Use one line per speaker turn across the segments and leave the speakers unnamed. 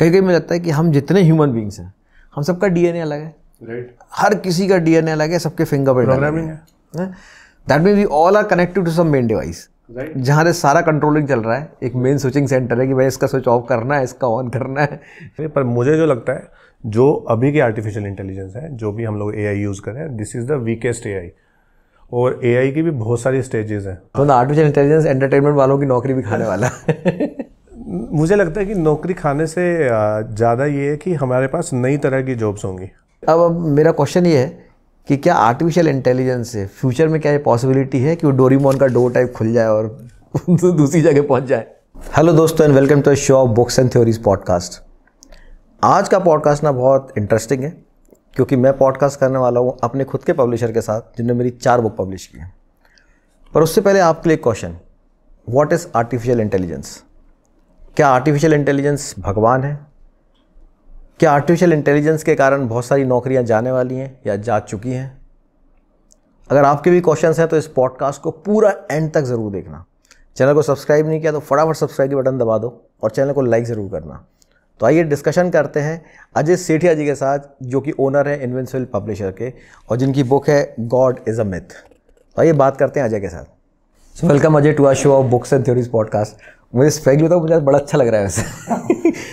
कहीं कहीं मुझे लगता है कि हम जितने ह्यूमन बींग्स हैं हम सबका डी अलग है right. हर किसी का डी अलग है सबके फिंगरप्रिंट अलग
है
that mean we all are connected to some main device Right. जहाँ से सारा कंट्रोलिंग चल रहा है एक मेन स्विचिंग सेंटर है कि भाई इसका स्विच ऑफ करना है इसका ऑन
करना है पर मुझे जो लगता है जो अभी की आर्टिफिशियल इंटेलिजेंस है जो भी हम लोग ए यूज़ करें this is the weakest A और ए की भी बहुत सारी स्टेजेस हैं तो आर्टिफिशियल
इंटेलिजेंस एंटरटेनमेंट वालों की नौकरी भी खाने वाला है
मुझे लगता है कि नौकरी खाने से ज़्यादा ये है कि हमारे पास नई तरह की जॉब्स होंगी
अब अब मेरा क्वेश्चन ये है कि क्या आर्टिफिशियल इंटेलिजेंस से फ्यूचर में क्या ये पॉसिबिलिटी है कि वो डोरीमोन का डोर टाइप खुल जाए और दूसरी जगह पहुंच जाए हेलो दोस्तों and welcome to show of books and theories podcast आज का पॉडकास्ट ना बहुत इंटरेस्टिंग है क्योंकि मैं पॉडकास्ट करने वाला हूँ अपने खुद के पब्लिशर के साथ जिन्होंने मेरी चार बुक पब्लिश की है पर उससे पहले आपके लिए question what is artificial intelligence क्या आर्टिफिशियल इंटेलिजेंस भगवान है क्या आर्टिफिशियल इंटेलिजेंस के कारण बहुत सारी नौकरियां जाने वाली हैं या जा चुकी हैं अगर आपके भी क्वेश्चंस हैं तो इस पॉडकास्ट को पूरा एंड तक ज़रूर देखना चैनल को सब्सक्राइब नहीं किया तो फटाफट सब्सक्राइब के बटन दबा दो और चैनल को लाइक ज़रूर करना तो आइए डिस्कशन करते हैं अजय सेठिया जी के साथ जो कि ओनर है इन्वेंसिबल पब्लिशर के और जिनकी बुक है गॉड इज़ अ मिथ तो आइए बात करते हैं अजय के साथ welcome Ajay to our show of books and theories podcast मुझे फैक्ट होता तो मुझे बड़ा अच्छा लग रहा है वैसे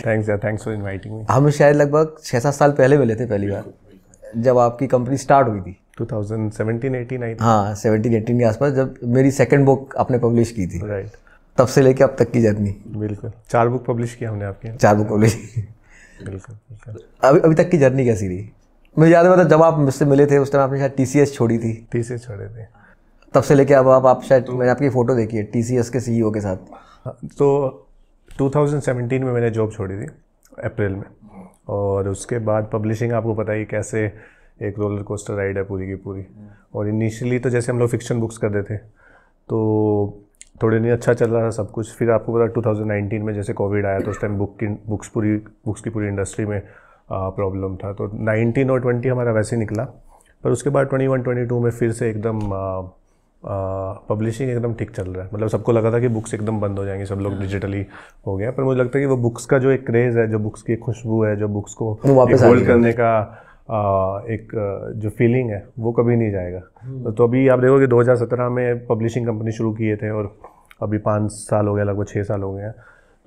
थैंक्स यार थैंक्स फॉर इनवाइटिंग मी
हम शायद लगभग छः सात साल पहले मिले थे पहली बार जब आपकी कंपनी
स्टार्ट हुई थी 2017 18
हाँ सेवनटीन एटीन के आसपास जब मेरी सेकंड बुक आपने पब्लिश की थी राइट right. तब से लेके अब तक की जर्नी बिल्कुल
चार बुक पब्लिश किया हमने आपके चार बुक पब्लिश बिल्कुल अभी
अभी तक की जर्नी कैसी रही मुझे याद है मतलब जब आप मुझसे मिले थे उस टाइम आपने शायद टी छोड़ी थी टी छोड़े थे तब से लेके अब आप, आप शायद तो, मैंने आपकी फ़ोटो देखी
है टी के सी e के साथ तो 2017 में मैंने जॉब छोड़ी थी अप्रैल में और उसके बाद पब्लिशिंग आपको पता ही कैसे एक रोलर कोस्टर राइड है पूरी की पूरी और इनिशियली तो जैसे हम लोग फिक्शन बुक्स कर रहे थे तो थोड़े दिन अच्छा चल रहा था सब कुछ फिर आपको पता 2019 में जैसे कोविड आया तो उस टाइम बुक की बुक्स पूरी बुक्स की पूरी इंडस्ट्री में प्रॉब्लम था तो 19 और 20 हमारा वैसे ही निकला पर उसके बाद 21 22 में फिर से एकदम पब्लिशिंग एकदम ठीक चल रहा है मतलब सबको लगा था कि बुक्स एकदम बंद हो जाएंगे सब लोग डिजिटली हाँ। हो गया पर मुझे लगता है कि वो बुक्स का जो एक क्रेज़ है जो बुक्स की खुशबू है जो बुक्स को होल्ड करने का आ, एक जो फीलिंग है वो कभी नहीं जाएगा हम्म। तो अभी आप देखो कि 2017 में पब्लिशिंग कंपनी शुरू किए थे और अभी पाँच साल हो गया लगभग छः साल हो गए हैं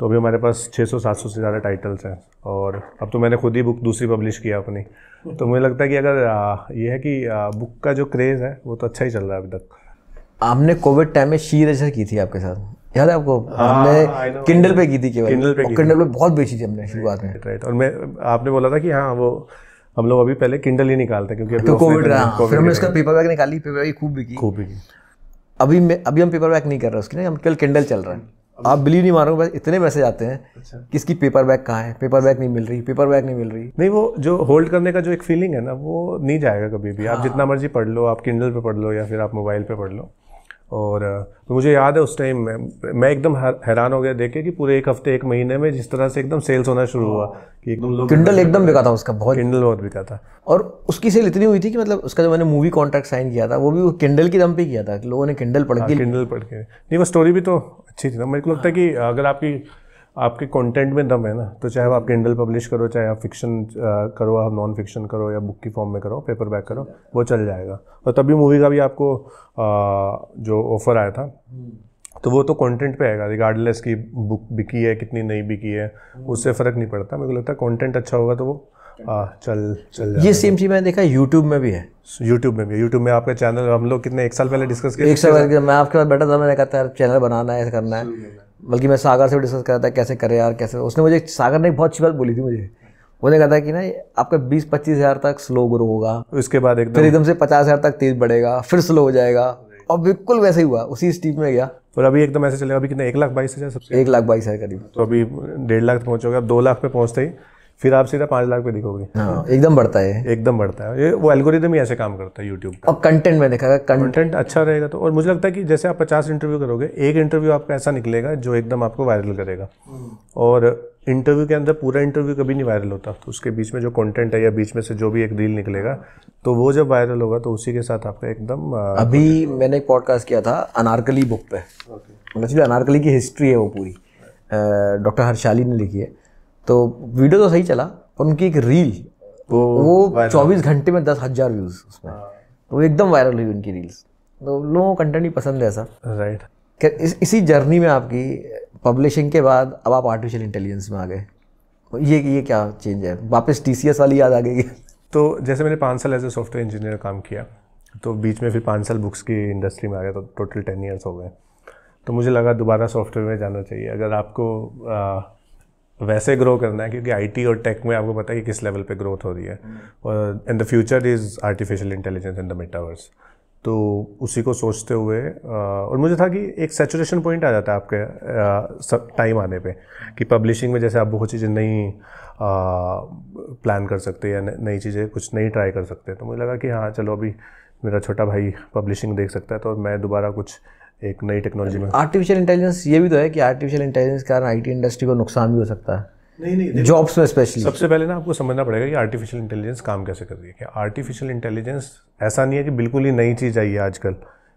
तो अभी हमारे पास 600-700 से ज़्यादा टाइटल्स हैं और अब तो मैंने खुद ही बुक दूसरी पब्लिश किया अपनी तो मुझे लगता है कि अगर ये है कि बुक का जो क्रेज़ है वो तो अच्छा ही चल रहा है अभी तक हमने कोविड टाइम में शी रजर की थी आपके साथ याद है आपको हमने हाँ, किंडल पे की थी केवल किंडल पे किंडल पे
बहुत बेची थी हमने
शुरुआत में राइट और मैं आपने बोला था कि हाँ वो हम लोग अभी पहले किंडल ही निकालते क्योंकि तो कोविड रहा फिर हमने उसका पेपर
बैग निकाली पेपर बैग खूब बिकी खूब बिकी
अभी मैं अभी हम पेपर बैग नहीं कर रहे
उसके ना हम केवल किंडल चल रहा है आप बिलीव नहीं मारोगे बस इतने मैसेज आते हैं अच्छा। कि इसकी पेपर बैग कहाँ है पेपर बैग नहीं मिल रही पेपर बैग नहीं मिल रही
नहीं वो जो होल्ड करने का जो एक फीलिंग है ना वो नहीं जाएगा कभी भी हाँ। आप जितना मर्जी पढ़ लो आप किंडल पे पढ़ लो या फिर आप मोबाइल पे पढ़ लो और तो मुझे याद है उस टाइम में मैं एकदम हैरान हो गया देखे कि पूरे एक हफ्ते एक महीने में जिस तरह से एकदम सेल्स होना शुरू हुआ कि एकदम लोग किंडल एकदम बिका था उसका बहुत किंडल बहुत बिका था
और उसकी सेल इतनी हुई थी कि मतलब
उसका जो मैंने मूवी कॉन्ट्रैक्ट साइन किया था वो भी वो किंडल के दम पे किया था लोगों ने किंडल पढ़ हाँ, के किंडल पढ़ के नहीं वो स्टोरी भी तो अच्छी थी ना मेरे को लगता है हाँ। कि अगर आपकी आपके कंटेंट में दम है ना तो चाहे वो आप कैंडल पब्लिश करो चाहे आप फिक्शन करो आप नॉन फिक्शन करो या बुक की फॉर्म में करो पेपर बैक करो वो चल जाएगा और तभी मूवी का भी आपको आ, जो ऑफ़र आया था तो वो तो कंटेंट पे आएगा रिगार्डलेस की बुक बिकी है कितनी नहीं बिकी है उससे फ़र्क नहीं पड़ता मेरे को लगता है कॉन्टेंट अच्छा होगा तो वो आ, चल चल ये सेम
चीज़ मैंने देखा यूट्यूब में भी
है यूट्यूब में भी यूट्यूब में आपका चैनल हम लोग कितने एक साल पहले डिस्कस किया एक साल पहले मैं आपके पास बैठा था मैंने कहा था
चैनल बनाना है करना है बल्कि मैं सागर से भी डिस्कस कर रहा था कैसे करें यार कैसे उसने मुझे सागर ने एक बहुत अच्छी बात बोली थी मुझे उन्होंने कहा था कि ना आपका बीस पच्चीस हज़ार तक स्लो ग्रो होगा उसके बाद एकदम फिर एकदम से पचास हज़ार तक तेज़ बढ़ेगा फिर स्लो हो जाएगा और बिल्कुल वैसे ही हुआ उसी स्टीप में गया
और अभी एकदम ऐसे चलेगा अभी कितना एक लाख बाईस हज़ार सबसे एक लाख बाईस हज़ार करीब तो अभी डेढ़ लाख पहुँचोगे अब दो लाख पे पहुँचते ही फिर आप सीधा पाँच लाख पे दिखोगे हाँ एकदम बढ़ता है एकदम बढ़ता है ये वो एल्गोरिदम ही ऐसे काम करता है यूट्यूब का और कंटेंट में देखा कंटेंट अच्छा रहेगा तो और मुझे लगता है कि जैसे आप पचास इंटरव्यू करोगे एक इंटरव्यू आपका ऐसा निकलेगा जो एकदम आपको वायरल करेगा हम्म। और इंटरव्यू के अंदर पूरा इंटरव्यू कभी नहीं वायरल होता तो उसके बीच में जो कंटेंट है या बीच में से जो भी एक रील निकलेगा तो वो जब वायरल होगा तो उसी के साथ आपका एकदम अभी
मैंने एक पॉडकास्ट किया था अनारकली बुक पे मतलब अनारकली की हिस्ट्री है वो पूरी डॉक्टर हर्षाली ने लिखी है तो वीडियो तो सही चला पर उनकी एक रील वो चौबीस घंटे में दस हज़ार व्यूज़ उसमें हाँ। तो एकदम वायरल हुई उनकी रील्स तो लोगों को कंटेंट ही पसंद है ऐसा राइट क्या इस, इसी जर्नी में आपकी पब्लिशिंग के बाद अब आप आर्टिफिशियल इंटेलिजेंस में आ गए तो
ये ये क्या चेंज है वापस टी वाली याद आ गई तो जैसे मैंने पाँच साल एज ए सॉफ्टवेयर इंजीनियर काम किया तो बीच में फिर पाँच साल बुक्स की इंडस्ट्री में आ गया तो टोटल टेन ईयर्स हो गए तो मुझे लगा दोबारा सॉफ्टवेयर में जाना चाहिए अगर आपको वैसे ग्रो करना है क्योंकि आईटी और टेक में आपको पता है कि किस लेवल पे ग्रोथ हो रही है और in the future is artificial intelligence in the metaverse तो उसी को सोचते हुए और मुझे था कि एक सेचुरेशन पॉइंट आ जाता है आपके सब टाइम आने पे कि पब्लिशिंग में जैसे आप बहुत चीज़ें नहीं प्लान कर सकते या नई चीज़ें कुछ नहीं ट्राई कर सकते तो मुझे लगा कि हाँ चलो अभी मेरा छोटा भाई पब्लिशिंग देख सकता है तो मैं दोबारा कुछ एक नई टेक्नोलॉजी में
आर्टिफिशियल इंटेलिजेंस ये भी तो है कि आर्टिफिशियल इंटेलिजेंस के कारण आईटी इंडस्ट्री को नुकसान भी हो सकता है नहीं नहीं जॉब्स में स्पेशली सबसे
पहले ना आपको समझना पड़ेगा कि आर्टिफिशियल इंटेलिजेंस काम कैसे कर रही है कि आर्टिफिशियल इंटेलिजेंस ऐसा नहीं है कि बिल्कुल ही नई चीज़ आई है आजकल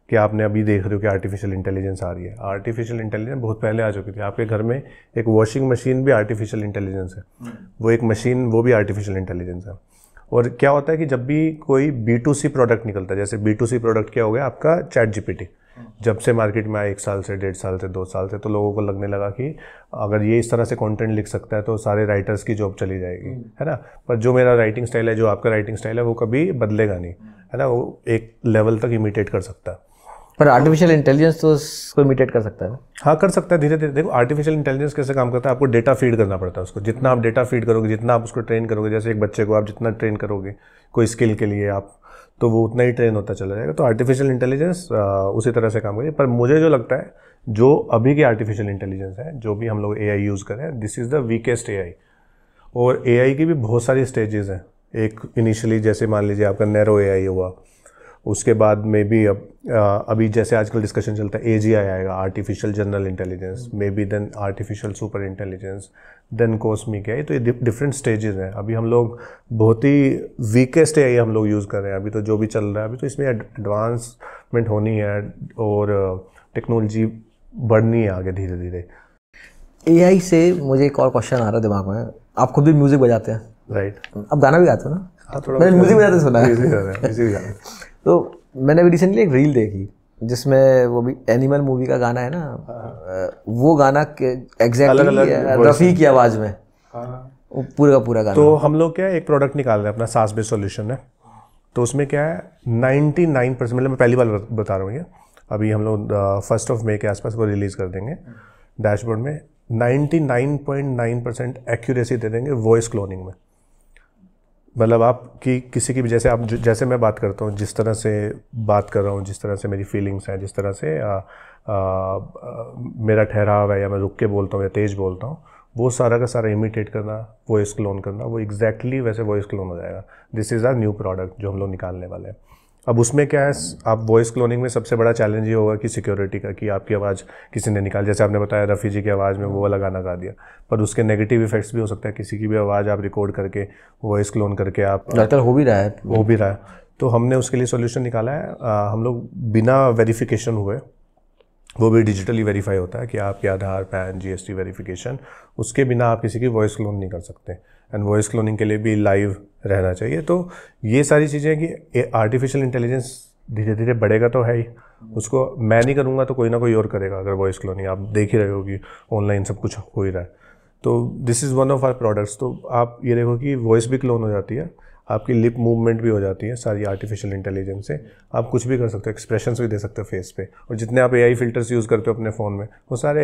कि आपने अभी देख रहे हो कि आर्टिफिशियल इंटेलिजेंस आ रही है आर्टिफिशियल इंटेलिजेंस बहुत पहले आ चुकी थी आपके घर में एक वॉशिंग मशीन भी आर्टिफिशियल इंटेलिजेंस है हम्म। वो एक मशीन वो भी आर्टिफिशियल इंटेलिजेंस है और क्या होता है कि जब भी कोई बी टू सी प्रोडक्ट निकलता है जैसे बी टू सी प्रोडक्ट क्या हो गया आपका चैट जीपीटी जब से मार्केट में आया एक साल से डेढ़ साल से दो साल से तो लोगों को लगने लगा कि अगर ये इस तरह से कंटेंट लिख सकता है तो सारे राइटर्स की जॉब चली जाएगी हम्म। है ना पर जो मेरा राइटिंग स्टाइल है जो आपका राइटिंग स्टाइल है वो कभी बदलेगा नहीं है ना वो एक लेवल तक इमिटेट कर सकता है पर आर्टिफिशियल
इंटेलिजेंस तो उसको इमिटेट कर सकता है
हाँ कर सकता है धीरे धीरे देखो आर्टिफिशियल इंटेलिजेंस कैसे काम करता है आपको डेटा फीड करना पड़ता है उसको जितना आप डेटा फीड करोगे जितना आप उसको ट्रेन करोगे जैसे एक बच्चे को आप जितना ट्रेन करोगे कोई स्किल के लिए आप तो वो उतना ही ट्रेन होता चला जाएगा तो आर्टिफिशियल इंटेलिजेंस उसी तरह से काम करेगी पर मुझे जो लगता है जो अभी की आर्टिफिशियल इंटेलिजेंस है जो भी हम लोग ए यूज़ करें this is the weakest A और ए की भी बहुत सारी स्टेजेज़ हैं एक इनिशियली जैसे मान लीजिए आपका नैरो ए हुआ उसके बाद मे बी अब अभी जैसे आजकल डिस्कशन चलता है ए आएगा artificial general intelligence maybe then artificial super intelligence then cosmic है तो ये डिफरेंट स्टेजेस हैं अभी हम लोग बहुत ही वीकेस्ट है हम लोग यूज़ कर रहे हैं अभी तो जो भी चल रहा है अभी तो इसमें एडवांसमेंट होनी है और टेक्नोलॉजी बढ़नी है आगे धीरे धीरे ए से मुझे एक और क्वेश्चन आ रहा है दिमाग में
आप खुद भी म्यूज़िक बजाते हैं राइट right. अब गाना भी गाते हो ना
हाँ, म्यूज़िक बजाते सुना है
तो मैंने अभी रिसेंटली एक रील देखी जिसमें वो भी एनिमल मूवी का गाना है ना हाँ।
वो गाना एग्जैक्टली रफ़ी की आवाज़ में हाँ। पूरा का पूरा गाना तो हम लोग क्या एक प्रोडक्ट निकाल रहे हैं अपना सास बेस सोल्यूशन है तो उसमें क्या है नाइन्टी नाइन परसेंट मतलब मैं पहली बार बता रहा हूँ ये अभी हम लोग फर्स्ट ऑफ मे के आसपास वो रिलीज़ कर देंगे डैशबोर्ड में नाइन परसेंट एक्यूरेसी दे देंगे वॉइस क्लोनिंग में मतलब आप कि किसी की भी जैसे आप जैसे मैं बात करता हूँ जिस तरह से बात कर रहा हूँ जिस तरह से मेरी फीलिंग्स हैं जिस तरह से आ, आ, आ, मेरा ठहराव है या मैं रुक के बोलता हूँ या तेज़ बोलता हूँ वो सारा का सारा इमिटेट करना वॉइस क्लोन करना वो एग्जैक्टली exactly वैसे वॉइस क्लोन हो जाएगा this is our new product जो हम लोग निकालने वाले हैं अब उसमें क्या है आप वॉइस क्लोनिंग में सबसे बड़ा चैलेंज ये होगा कि सिक्योरिटी का कि आपकी आवाज़ किसी ने निकाल जैसे आपने बताया रफ़ी जी की आवाज़ में वो वाला गाना गा दिया पर उसके नेगेटिव इफेक्ट्स भी हो सकता है किसी की भी आवाज़ आप रिकॉर्ड करके वॉइस क्लोन करके आप ज़्यादातर हो भी रहा है हो भी रहा है तो हमने उसके लिए सोल्यूशन निकाला है आ, हम लोग बिना वेरीफिकेशन हुए वो भी डिजिटली वेरीफाई होता है कि आपके आधार पैन जीएसटी वेरीफिकेशन उसके बिना आप किसी की वॉइस क्लोन नहीं कर सकते एंड वॉइस क्लोनिंग के लिए भी लाइव रहना चाहिए तो ये सारी चीज़ें कि आर्टिफिशियल इंटेलिजेंस धीरे धीरे बढ़ेगा तो है ही उसको मैं नहीं करूँगा तो कोई ना कोई और करेगा अगर वॉइस क्लोनिंग आप देख ही रहे हो कि ऑनलाइन सब कुछ हो ही रहा है तो this is one of our products तो आप ये देखो कि वॉइस भी क्लोन हो जाती है आपकी लिप मूवमेंट भी हो जाती है सारी आर्टिफिशियल इंटेलिजेंस से आप कुछ भी कर सकते हो एक्सप्रेशंस भी दे सकते हो फेस पे और जितने आप एआई फिल्टर्स यूज़ करते हो अपने फ़ोन में वो सारे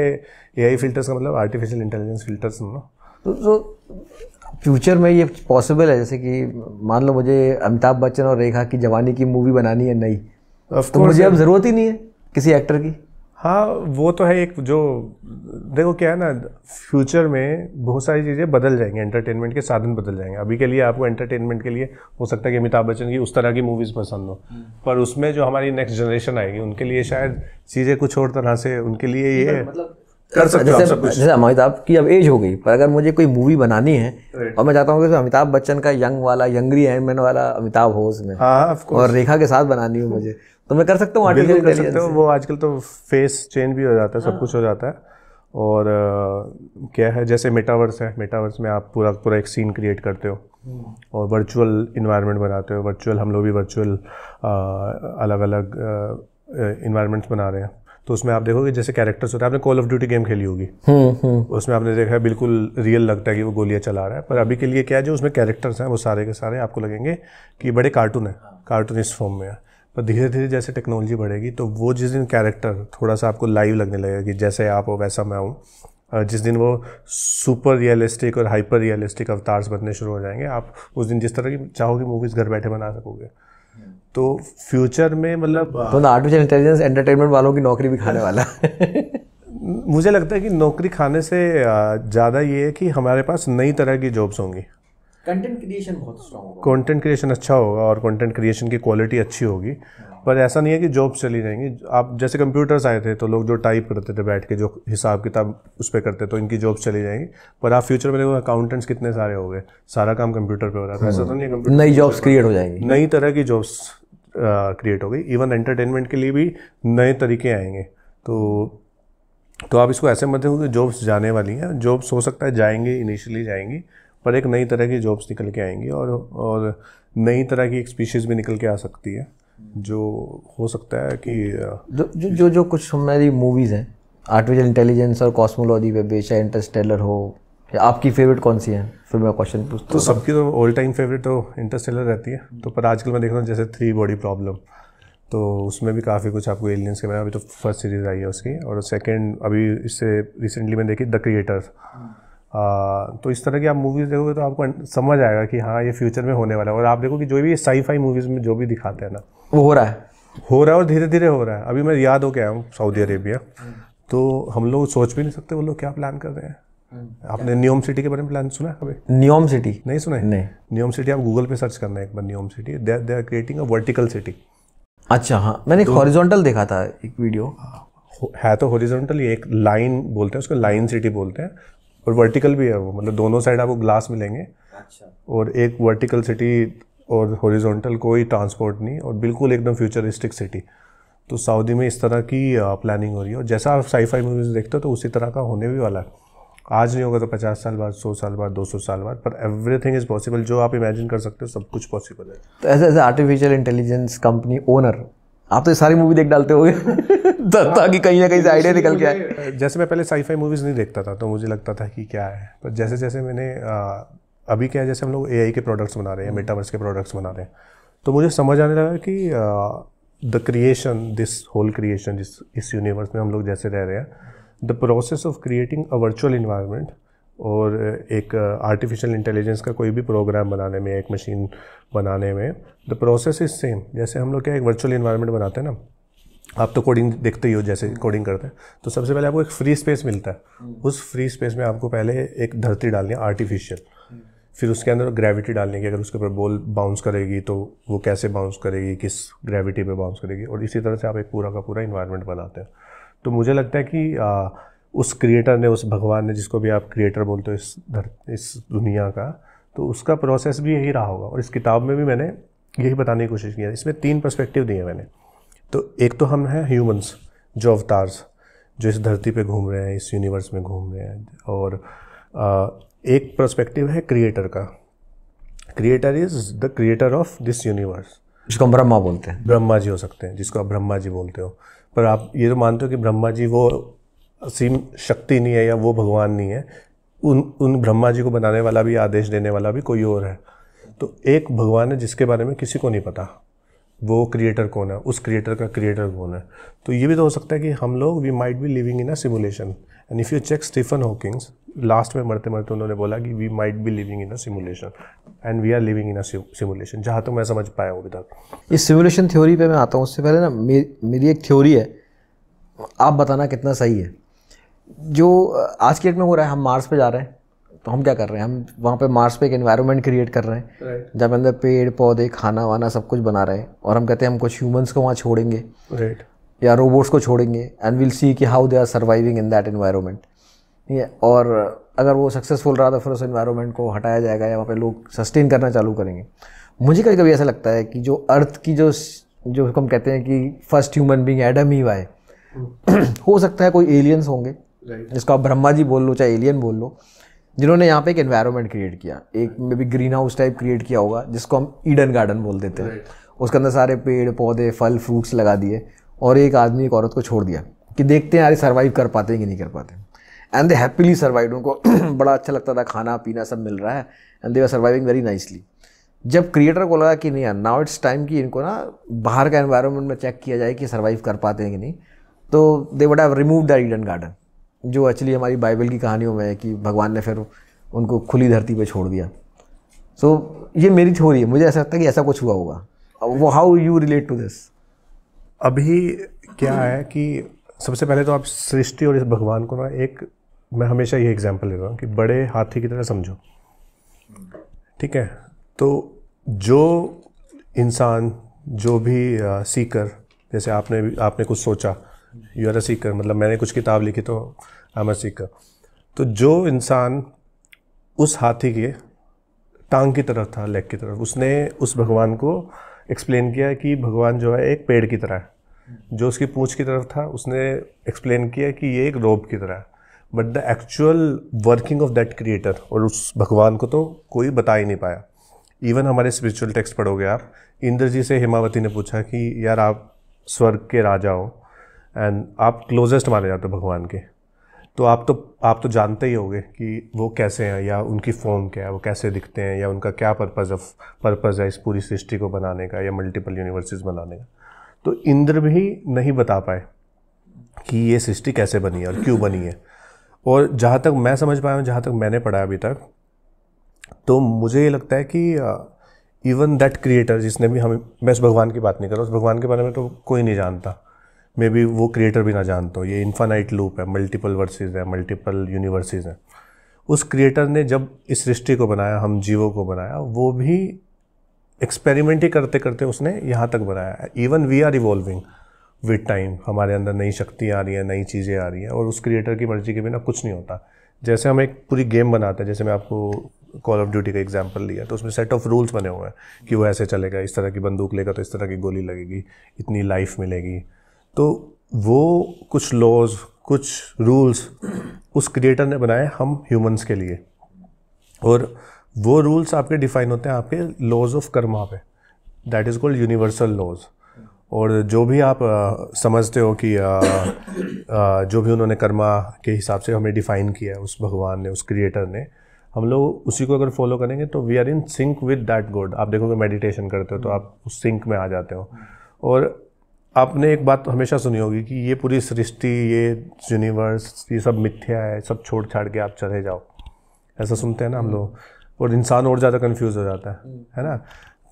एआई फिल्टर्स का मतलब आर्टिफिशियल इंटेलिजेंस फिल्टर्स ना तो,
तो फ्यूचर में ये पॉसिबल है जैसे कि मान लो मुझे अमिताभ बच्चन और रेखा की जवानी की मूवी बनानी है नई तो मुझे अब ज़रूरत ही
नहीं है किसी एक्टर की हाँ वो तो है एक जो देखो क्या है ना फ्यूचर में बहुत सारी चीज़ें बदल जाएंगी एंटरटेनमेंट के साधन बदल जाएंगे अभी के लिए आपको एंटरटेनमेंट के लिए हो सकता है कि अमिताभ बच्चन की उस तरह की मूवीज़ पसंद हो हम्म। पर उसमें जो हमारी नेक्स्ट जनरेशन आएगी उनके लिए शायद चीज़ें कुछ और तरह से उनके लिए ये मतलब
कर सकते जैसे, जैसे अमिताभ की अब एज हो गई पर अगर मुझे कोई मूवी बनानी है और मैं चाहता हूँ अमिताभ बच्चन का यंग वाला यंगरी एंड मैन वाला अमिताभ हो उसमें हाँ, और रेखा के साथ बनानी है मुझे तो मैं कर सकता हूँ
वो आजकल तो फेस चेंज भी हो जाता है सब हाँ। कुछ हो जाता है और आ, क्या है जैसे मेटावर्स है मेटावर्स में आप पूरा पूरा एक सीन क्रिएट करते हो हम्म। और वर्चुअल इन्वायरमेंट बनाते हो वर्चुअल हम लोग भी वर्चुअल अलग अलग इन्वायरमेंट्स बना रहे हैं तो उसमें आप देखोगे जैसे कैरेक्टर्स होते हैं आपने कॉल ऑफ ड्यूटी गेम खेली होगी हम्म, हम्म। उसमें आपने देखा है बिल्कुल रियल लगता है कि वो गोलियाँ चला रहा है पर अभी के लिए क्या है जो उसमें कैरेक्टर्स हैं वो सारे के सारे आपको लगेंगे कि बड़े कार्टून हैं कार्टूनिस्ट फॉर्म में है पर धीरे धीरे जैसे टेक्नोलॉजी बढ़ेगी तो वो जिस दिन कैरेक्टर थोड़ा सा आपको लाइव लगने लगेगा कि जैसे आप हो वैसा मैं हूँ जिस दिन वो सुपर रियलिस्टिक और हाइपर रियलिस्टिक अवतार्स बनने शुरू हो जाएंगे आप उस दिन जिस तरह की चाहोगे मूवीज़ घर बैठे बना सकोगे तो फ्यूचर में मतलब तो आर्टिफिशियल इंटेलिजेंस एंटरटेनमेंट वालों की नौकरी भी खाने वाला मुझे लगता है कि नौकरी खाने से ज़्यादा ये है कि हमारे पास नई तरह की जॉब्स होंगी
कंटेंट क्रिएशन बहुत स्ट्रांग होगा
कंटेंट क्रिएशन अच्छा होगा और कंटेंट क्रिएशन की क्वालिटी अच्छी होगी हाँ। पर ऐसा नहीं है कि जॉब्स चली जाएंगी आप जैसे कंप्यूटर्स आए थे तो लोग जो टाइप करते थे बैठ के जो हिसाब किताब उस पर करते तो इनकी जॉब्स चली जाएंगी पर आप फ्यूचर में देखो अकाउंटेंट्स कितने सारे हो गए सारा काम कंप्यूटर पे हो रहा था तो ऐसा तो नहीं है नई जॉब्स क्रिएट हो जाएंगी नई तरह की जॉब्स क्रिएट हो गई इवन एंटरटेनमेंट के लिए भी नए तरीके आएंगे तो तो आप इसको ऐसे मत देखो कि जॉब्स जाने वाली हैं जॉब्स हो सकता है जाएंगे इनिशियली जाएंगी पर एक नई तरह की जॉब्स निकल के आएंगी और और नई तरह की एक स्पीशीज़ भी निकल के आ सकती है जो हो सकता है कि जो
जो जो, जो कुछ हमारी मूवीज़ हैं आर्टिफिशियल इंटेलिजेंस और कॉस्मोलॉजी पे बेचा इंटरस्टेलर हो या आपकी फेवरेट कौन सी है फिर मैं क्वेश्चन पूछता तो सबकी
तो ऑल टाइम फेवरेट तो इंटरस्टेलर रहती है तो पर आजकल मैं देख रहा हूँ जैसे थ्री बॉडी प्रॉब्लम तो उसमें भी काफ़ी कुछ आपको एलियंस के बारे में अभी तो फर्स्ट सीरीज आई है उसकी और सेकेंड अभी इससे रिसेंटली मैंने देखी द क्रिएटर तो इस तरह की आप मूवीज़ देखोगे तो आपको समझ आएगा कि हाँ ये फ्यूचर में होने वाला है और आप देखो कि जो भी साई फाई मूवीज़ में जो भी दिखाते हैं ना वो हो रहा है हो रहा है और धीरे धीरे हो रहा है अभी मैं याद हो गया हूँ सऊदी अरेबिया तो हम लोग सोच भी नहीं सकते वो लोग क्या प्लान कर रहे हैं हम्म। आपने नियोम सिटी के बारे में प्लान सुना है कभी
नियोम सिटी नहीं सुना है नहीं
नियोम सिटी आप गूगल पे सर्च करना है एक बार Neom city they they are creating a vertical city
अच्छा हाँ मैंने तो, एक हॉरिजॉन्टल
देखा था एक वीडियो है तो हॉरिजॉन्टल एक लाइन बोलते हैं उसको लाइन सिटी बोलते हैं और वर्टिकल भी है वो मतलब दोनों साइड आपको ग्लास मिलेंगे अच्छा और एक वर्टिकल सिटी और हॉरिजॉन्टल कोई ट्रांसपोर्ट नहीं और बिल्कुल एकदम फ्यूचरिस्टिक सिटी तो सऊदी में इस तरह की प्लानिंग हो रही है और जैसा आप साईफाई मूवीज़ देखते हो तो उसी तरह का होने भी वाला है आज नहीं होगा तो पचास साल बाद सौ साल बाद दो सौ साल बाद पर एवरीथिंग इज़ पॉसिबल जो आप इमेजिन कर सकते हो सब कुछ पॉसिबल है तो as as artificial intelligence
company owner आप तो सारी मूवी देख डालते हो तो- ताकि हाँ, कहीं ना कहीं तो से आइडिया निकल के आए
जैसे मैं पहले साईफाई मूवीज़ नहीं देखता था तो मुझे लगता था कि क्या है पर जैसे जैसे मैंने अभी क्या है जैसे हम लोग ए के प्रोडक्ट्स बना रहे हैं मेटावर्स हम्म। के प्रोडक्ट्स बना रहे हैं तो मुझे समझ आने लगा कि the creation this whole creation जिस इस यूनिवर्स में हम लोग जैसे रह रहे हैं the process of creating a virtual environment और एक आर्टिफिशियल इंटेलिजेंस का कोई भी प्रोग्राम बनाने में एक मशीन बनाने में द प्रोसेस इज़ सेम जैसे हम लोग क्या एक वर्चुअल इन्वायरमेंट बनाते हैं ना आप तो कोडिंग देखते ही हो जैसे कोडिंग करते हैं तो सबसे पहले आपको एक फ्री स्पेस मिलता है hmm. उस फ्री स्पेस में आपको पहले एक धरती डालनी है आर्टिफिशियल hmm. फिर उसके अंदर ग्रेविटी डालने की अगर उसके ऊपर बॉल बाउंस करेगी तो वो कैसे बाउंस करेगी किस ग्रेविटी पे बाउंस करेगी और इसी तरह से आप एक पूरा का पूरा इन्वायरमेंट बनाते हैं तो मुझे लगता है कि आ, उस क्रिएटर ने उस भगवान ने जिसको भी आप क्रिएटर बोलते हो इस धर इस दुनिया का तो उसका प्रोसेस भी यही रहा होगा और इस किताब में भी मैंने यही बताने की कोशिश किया इसमें तीन पर्सपेक्टिव दिए मैंने तो एक तो हम हैं ह्यूमंस जो अवतार्स जो इस धरती पे घूम रहे हैं इस यूनिवर्स में घूम रहे हैं और आ, एक पर्सपेक्टिव है क्रिएटर का creator is the creator of this universe जिसको हम ब्रह्मा बोलते हैं ब्रह्मा जी हो सकते हैं जिसको आप ब्रह्मा जी बोलते हो पर आप ये तो मानते हो कि ब्रह्मा जी वो असीम शक्ति नहीं है या वो भगवान नहीं है उन उन ब्रह्मा जी को बनाने वाला भी आदेश देने वाला भी कोई और है तो एक भगवान है जिसके बारे में किसी को नहीं पता वो क्रिएटर कौन है उस क्रिएटर का क्रिएटर कौन है तो ये भी तो हो सकता है कि हम लोग we might be living in a simulation and if you check Stephen Hawking's last में मरते मरते उन्होंने बोला कि we might be living in a simulation and we are living in a simulation जहाँ तो मैं समझ पाया हूँ अभी तक
इस सिमुलेशन थ्योरी पे मैं आता हूँ उससे पहले ना मे, मेरी एक थ्योरी है आप बताना कितना सही है जो आज के डेट में हो रहा है हम मार्स पे जा रहे हैं तो हम क्या कर रहे हैं हम वहाँ पे मार्स पे एक एनवायरनमेंट क्रिएट कर रहे हैं right. पे अंदर पेड़ पौधे खाना वाना सब कुछ बना रहे हैं और हम कहते हैं हम कुछ ह्यूमंस को वहाँ छोड़ेंगे right. या रोबोट्स को छोड़ेंगे एंड विल सी कि how they are surviving in that environment ठीक है और अगर वो सक्सेसफुल रहा तो फिर उस इन्वायरमेंट को हटाया जाएगा या वहाँ पर लोग सस्टेन करना चालू करेंगे मुझे कभी कभी ऐसा लगता है कि जो अर्थ की जो जो हम कहते हैं कि फर्स्ट ह्यूमन बींग एडम ही वाई hmm. हो सकता है कोई एलियंस होंगे जिसको आप ब्रह्मा जी बोल लो चाहे एलियन बोल लो जिन्होंने यहाँ पे एक एनवायरनमेंट क्रिएट किया एक maybe greenhouse type create किया होगा जिसको हम ईडन गार्डन बोल देते हैं उसके अंदर सारे पेड़ पौधे फल फ्रूट्स लगा दिए और एक आदमी एक औरत को छोड़ दिया कि देखते हैं यार सर्वाइव कर पाते हैं कि नहीं कर पाते एंड दे हैप्पीली सर्वाइव उनको बड़ा अच्छा लगता था खाना पीना सब मिल रहा है and they are surviving very nicely जब क्रिएटर को लगा कि नहीं यार नाउ इट्स टाइम कि इनको ना बाहर का एनवायरनमेंट में चेक किया जाए कि सर्वाइव कर पाते हैं कि नहीं तो they would have remove the Eden garden जो एक्चुअली हमारी बाइबल की कहानियों में है कि भगवान ने फिर उनको खुली धरती पे छोड़ दिया सो so, ये मेरी थ्योरी है मुझे ऐसा लगता है कि ऐसा कुछ हुआ होगा वो how you relate
to this अभी क्या है कि सबसे पहले तो आप सृष्टि और इस भगवान को ना एक मैं हमेशा ये एग्जाम्पल रहा हूँ कि बड़े हाथी की तरह समझो ठीक है तो जो इंसान जो भी सीकर जैसे आपने आपने कुछ सोचा यू आर अ सीकर मतलब मैंने कुछ किताब लिखी तो आई एम अ सीकर तो जो इंसान उस हाथी के टांग की तरफ था लेग की तरफ उसने उस भगवान को एक्सप्लेन किया कि भगवान जो है एक पेड़ की तरह है जो उसकी पूँछ की तरफ था उसने एक्सप्लेन किया कि ये एक रोब की तरह है but the actual working of that creator और उस भगवान को तो कोई बता ही नहीं पाया इवन हमारे स्पिरिचुअल टेक्स्ट पढ़ोगे आप इंद्र जी से हेमावती ने पूछा कि यार आप स्वर्ग के राजा हो एंड आप क्लोजेस्ट माने जाते हो भगवान के तो आप तो आप तो जानते ही होंगे कि वो कैसे हैं या उनकी फॉर्म क्या है वो कैसे दिखते हैं या उनका क्या पर्पज़ ऑफ पर्पज़ है इस पूरी सृष्टि को बनाने का या मल्टीपल यूनिवर्सिस बनाने का तो इंद्र भी नहीं बता पाए कि ये सृष्टि कैसे बनी है और क्यों बनी है और जहाँ तक मैं समझ पाया हूँ जहाँ तक मैंने पढ़ा अभी तक तो मुझे ये लगता है कि इवन दैट क्रिएटर जिसने भी हम मैं उस भगवान की बात नहीं कर रहा उस भगवान के बारे में तो कोई नहीं जानता मे बी वो क्रिएटर भी ना जानता हो ये इन्फानाइट लूप है मल्टीपल वर्सेज है मल्टीपल यूनिवर्सेज हैं उस क्रिएटर ने जब इस सृष्टि को बनाया हम जीवों को बनाया वो भी एक्सपेरिमेंट ही करते करते उसने यहाँ तक बनाया even we are evolving with time हमारे अंदर नई शक्ति आ रही है नई चीज़ें आ रही हैं और उस क्रिएटर की मर्जी के बिना कुछ नहीं होता जैसे हम एक पूरी गेम बनाते हैं जैसे मैं आपको कॉल ऑफ ड्यूटी का एग्जाम्पल लिया तो उसमें सेट ऑफ रूल्स बने हुए हैं कि वो ऐसे चलेगा इस तरह की बंदूक लेगा तो इस तरह की गोली लगेगी इतनी लाइफ मिलेगी तो वो कुछ लॉज कुछ रूल्स उस क्रिएटर ने बनाए हम ह्यूमंस के लिए और वो रूल्स आपके डिफाइन होते हैं आपके लॉज ऑफ कर्मा पे that is called universal laws और जो भी आप आ, समझते हो कि आ, आ, जो भी उन्होंने कर्मा के हिसाब से हमें डिफ़ाइन किया है उस भगवान ने उस क्रिएटर ने हम लोग उसी को अगर फॉलो करेंगे तो we are in sync with that good आप देखोगे मेडिटेशन करते हो तो आप उस सिंक में आ जाते हो और आपने एक बात हमेशा सुनी होगी कि ये पूरी सृष्टि ये यूनिवर्स ये सब मिथ्या है सब छोड़ छाड़ के आप चले जाओ ऐसा सुनते हैं ना हम हम्म। लोग और इंसान और ज़्यादा कन्फ्यूज़ हो जाता है हम्म। है ना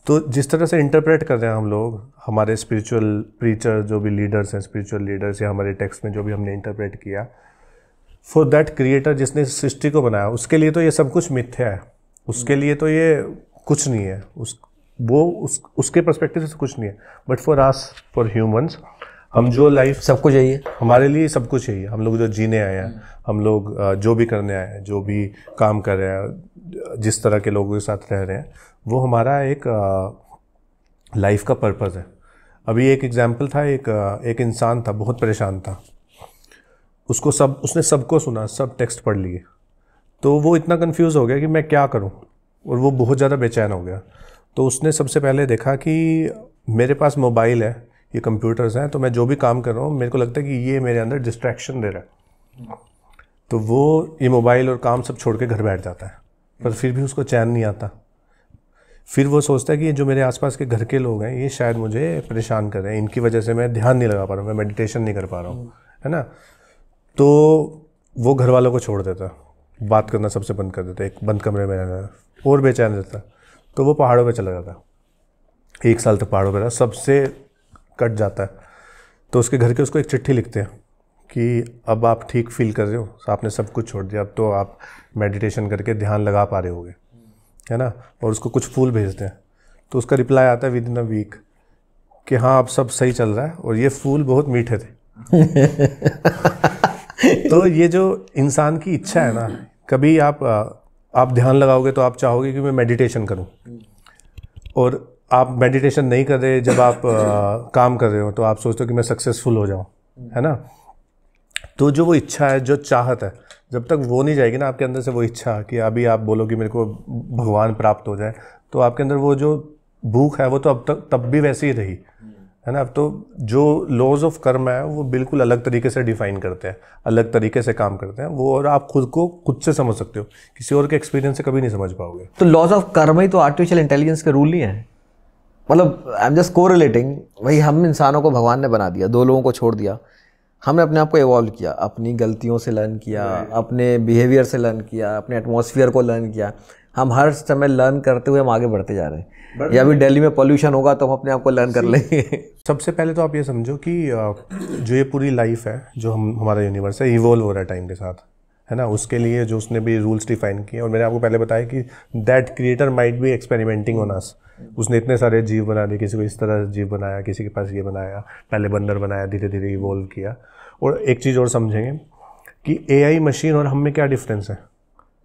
तो जिस तरह से इंटरप्रेट कर रहे हैं हम लोग हमारे स्पिरिचुअल प्रीचर जो भी लीडर्स हैं स्पिरिचुअल लीडर्स या हमारे टेक्स्ट में जो भी हमने इंटरप्रेट किया फॉर दैट क्रिएटर जिसने सृष्टि को बनाया उसके लिए तो ये सब कुछ मिथ्या है उसके हम्म। लिए तो ये कुछ नहीं है उस वो उस उसके परस्पेक्टिव से कुछ नहीं है but for us for humans हम जो लाइफ सब यही चाहिए हमारे लिए सब कुछ चाहिए हम लोग जो जीने आए हैं हम्म। हम लोग जो भी करने आए हैं जो भी काम कर रहे हैं जिस तरह के लोगों के साथ रह रहे हैं वो हमारा एक लाइफ का पर्पज़ है अभी एक एग्जाम्पल था एक एक इंसान था बहुत परेशान था उसको सब उसने सबको सुना सब टेक्स्ट पढ़ लिए तो वो इतना कंफ्यूज हो गया कि मैं क्या करूं और वो बहुत ज़्यादा बेचैन हो गया तो उसने सबसे पहले देखा कि मेरे पास मोबाइल है ये कंप्यूटर्स हैं तो मैं जो भी काम कर रहा हूँ मेरे को लगता है कि ये मेरे अंदर डिस्ट्रैक्शन दे रहा है तो वो ये मोबाइल और काम सब छोड़ के घर बैठ जाता है पर फिर भी उसको चैन नहीं आता फिर वो सोचता है कि ये जो मेरे आसपास के घर के लोग हैं ये शायद मुझे परेशान कर रहे हैं इनकी वजह से मैं ध्यान नहीं लगा पा रहा हूँ मैं मेडिटेशन नहीं कर पा रहा हूँ है ना तो वो घर वालों को छोड़ देता बात करना सबसे बंद कर देता एक बंद कमरे में रहना और बेचैन रहता तो वो पहाड़ों पर चला जाता है एक साल तक पहाड़ों पर रहा सबसे कट जाता है तो उसके घर के उसको एक चिट्ठी लिखते हैं कि अब आप ठीक फील कर रहे हो आपने सब कुछ छोड़ दिया अब तो आप मेडिटेशन करके ध्यान लगा पा रहे होगे है ना और उसको कुछ फूल भेजते हैं तो उसका रिप्लाई आता है विद इन अ वीक कि हाँ अब सब सही चल रहा है और ये फूल बहुत मीठे थे तो ये जो इंसान की इच्छा है ना कभी आप आप ध्यान लगाओगे तो आप चाहोगे कि मैं मेडिटेशन करूँ और आप मेडिटेशन नहीं कर रहे जब आप आ, काम कर रहे हो तो आप सोचते हो कि मैं सक्सेसफुल हो जाऊँ है ना तो जो वो इच्छा है जो चाहत है जब तक वो नहीं जाएगी ना आपके अंदर से वो इच्छा कि अभी आप बोलो कि मेरे को भगवान प्राप्त हो जाए तो आपके अंदर वो जो भूख है वो तो अब तक तब भी वैसी ही रही है ना अब तो जो लॉज ऑफ कर्म है वो बिल्कुल अलग तरीके से डिफाइन करते हैं अलग तरीके से काम करते हैं वो और आप खुद को खुद से समझ सकते हो किसी और के एक्सपीरियंस से कभी नहीं समझ पाओगे तो लॉज ऑफ कर्म ही तो
आर्टिफिशियल इंटेलिजेंस के रूल ही है
मतलब I am just correlating
वही हम इंसानों को भगवान ने बना दिया दो लोगों को छोड़ दिया हमने अपने आप को इवॉल्व किया अपनी गलतियों से लर्न किया अपने बिहेवियर से लर्न किया अपने एटमोसफियर को लर्न किया हम हर समय लर्न करते हुए हम आगे बढ़ते जा रहे हैं या अभी दिल्ली में पोल्यूशन होगा तो हम अपने आप को लर्न कर लेंगे
सबसे पहले तो आप ये समझो कि जो ये पूरी लाइफ है जो हम हमारा यूनिवर्स है इवोल्व हो रहा है टाइम के साथ है ना उसके लिए जो उसने भी रूल्स डिफाइन किए और मैंने आपको पहले बताया कि that creator might be experimenting on us उसने इतने सारे जीव बना दिए किसी को इस तरह जीव बनाया किसी के पास ये बनाया पहले बंदर बनाया धीरे धीरे इवोल्व किया और एक चीज़ और समझेंगे कि ए मशीन और हम में क्या डिफरेंस है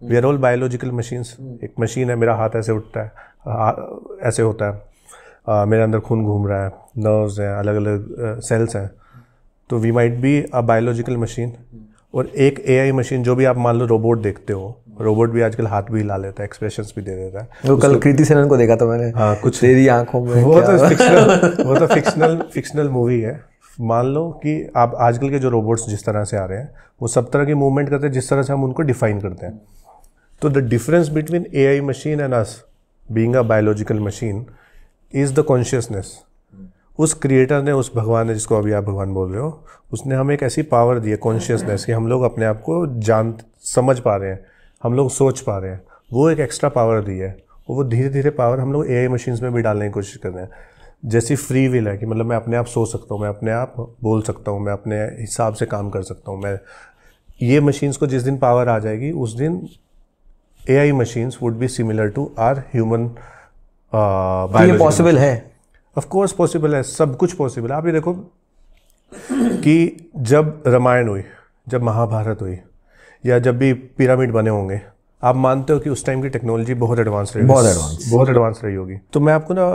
we are all biological machines एक मशीन है मेरा हाथ ऐसे उठता है ऐसे होता है आ, मेरे अंदर खून घूम रहा है नर्व्स हैं अलग अलग सेल्स हैं तो we might be a biological machine और एक ए मशीन जो भी आप मान लो रोबोट देखते हो रोबोट भी आजकल हाथ भी हिला लेता है एक्सप्रेशन भी दे देता है वो कल कृति
सेनन को देखा था मैंने हाँ
कुछ तेरी आंखों में वो तो फिक्शनल वो तो फिक्शनल फिक्शनल मूवी है मान लो कि आप आजकल के जो रोबोट्स जिस तरह से आ रहे हैं वो सब तरह के मूवमेंट करते हैं जिस तरह से हम उनको डिफाइन करते हैं the difference between A I machine and us being a biological machine is the consciousness उस क्रिएटर ने उस भगवान ने जिसको अभी आप भगवान बोल रहे हो उसने हमें एक ऐसी पावर दी है कॉन्शियसनेस कि हम लोग अपने आप को जान समझ पा रहे हैं हम लोग सोच पा रहे हैं वो एक एक्स्ट्रा पावर दी है वो धीरे धीरे पावर हम लोग ए आई मशीन्स में भी डालने की कोशिश कर रहे हैं जैसी फ्री विल है कि मतलब मैं अपने आप सोच सकता हूँ मैं अपने आप बोल सकता हूँ मैं अपने हिसाब से काम कर सकता हूँ मैं ये मशीन्स को जिस दिन पावर आ जाएगी उस दिन AI machines would be similar to our human uh, biology. ये possible है Of course पॉसिबल है सब कुछ पॉसिबल है आप ये देखो कि जब रामायण हुई जब महाभारत हुई या जब भी पिरामिड बने होंगे आप मानते हो कि उस टाइम की टेक्नोलॉजी बहुत एडवांस रही बहुत एडवांस बहुत एडवांस रही होगी तो मैं आपको ना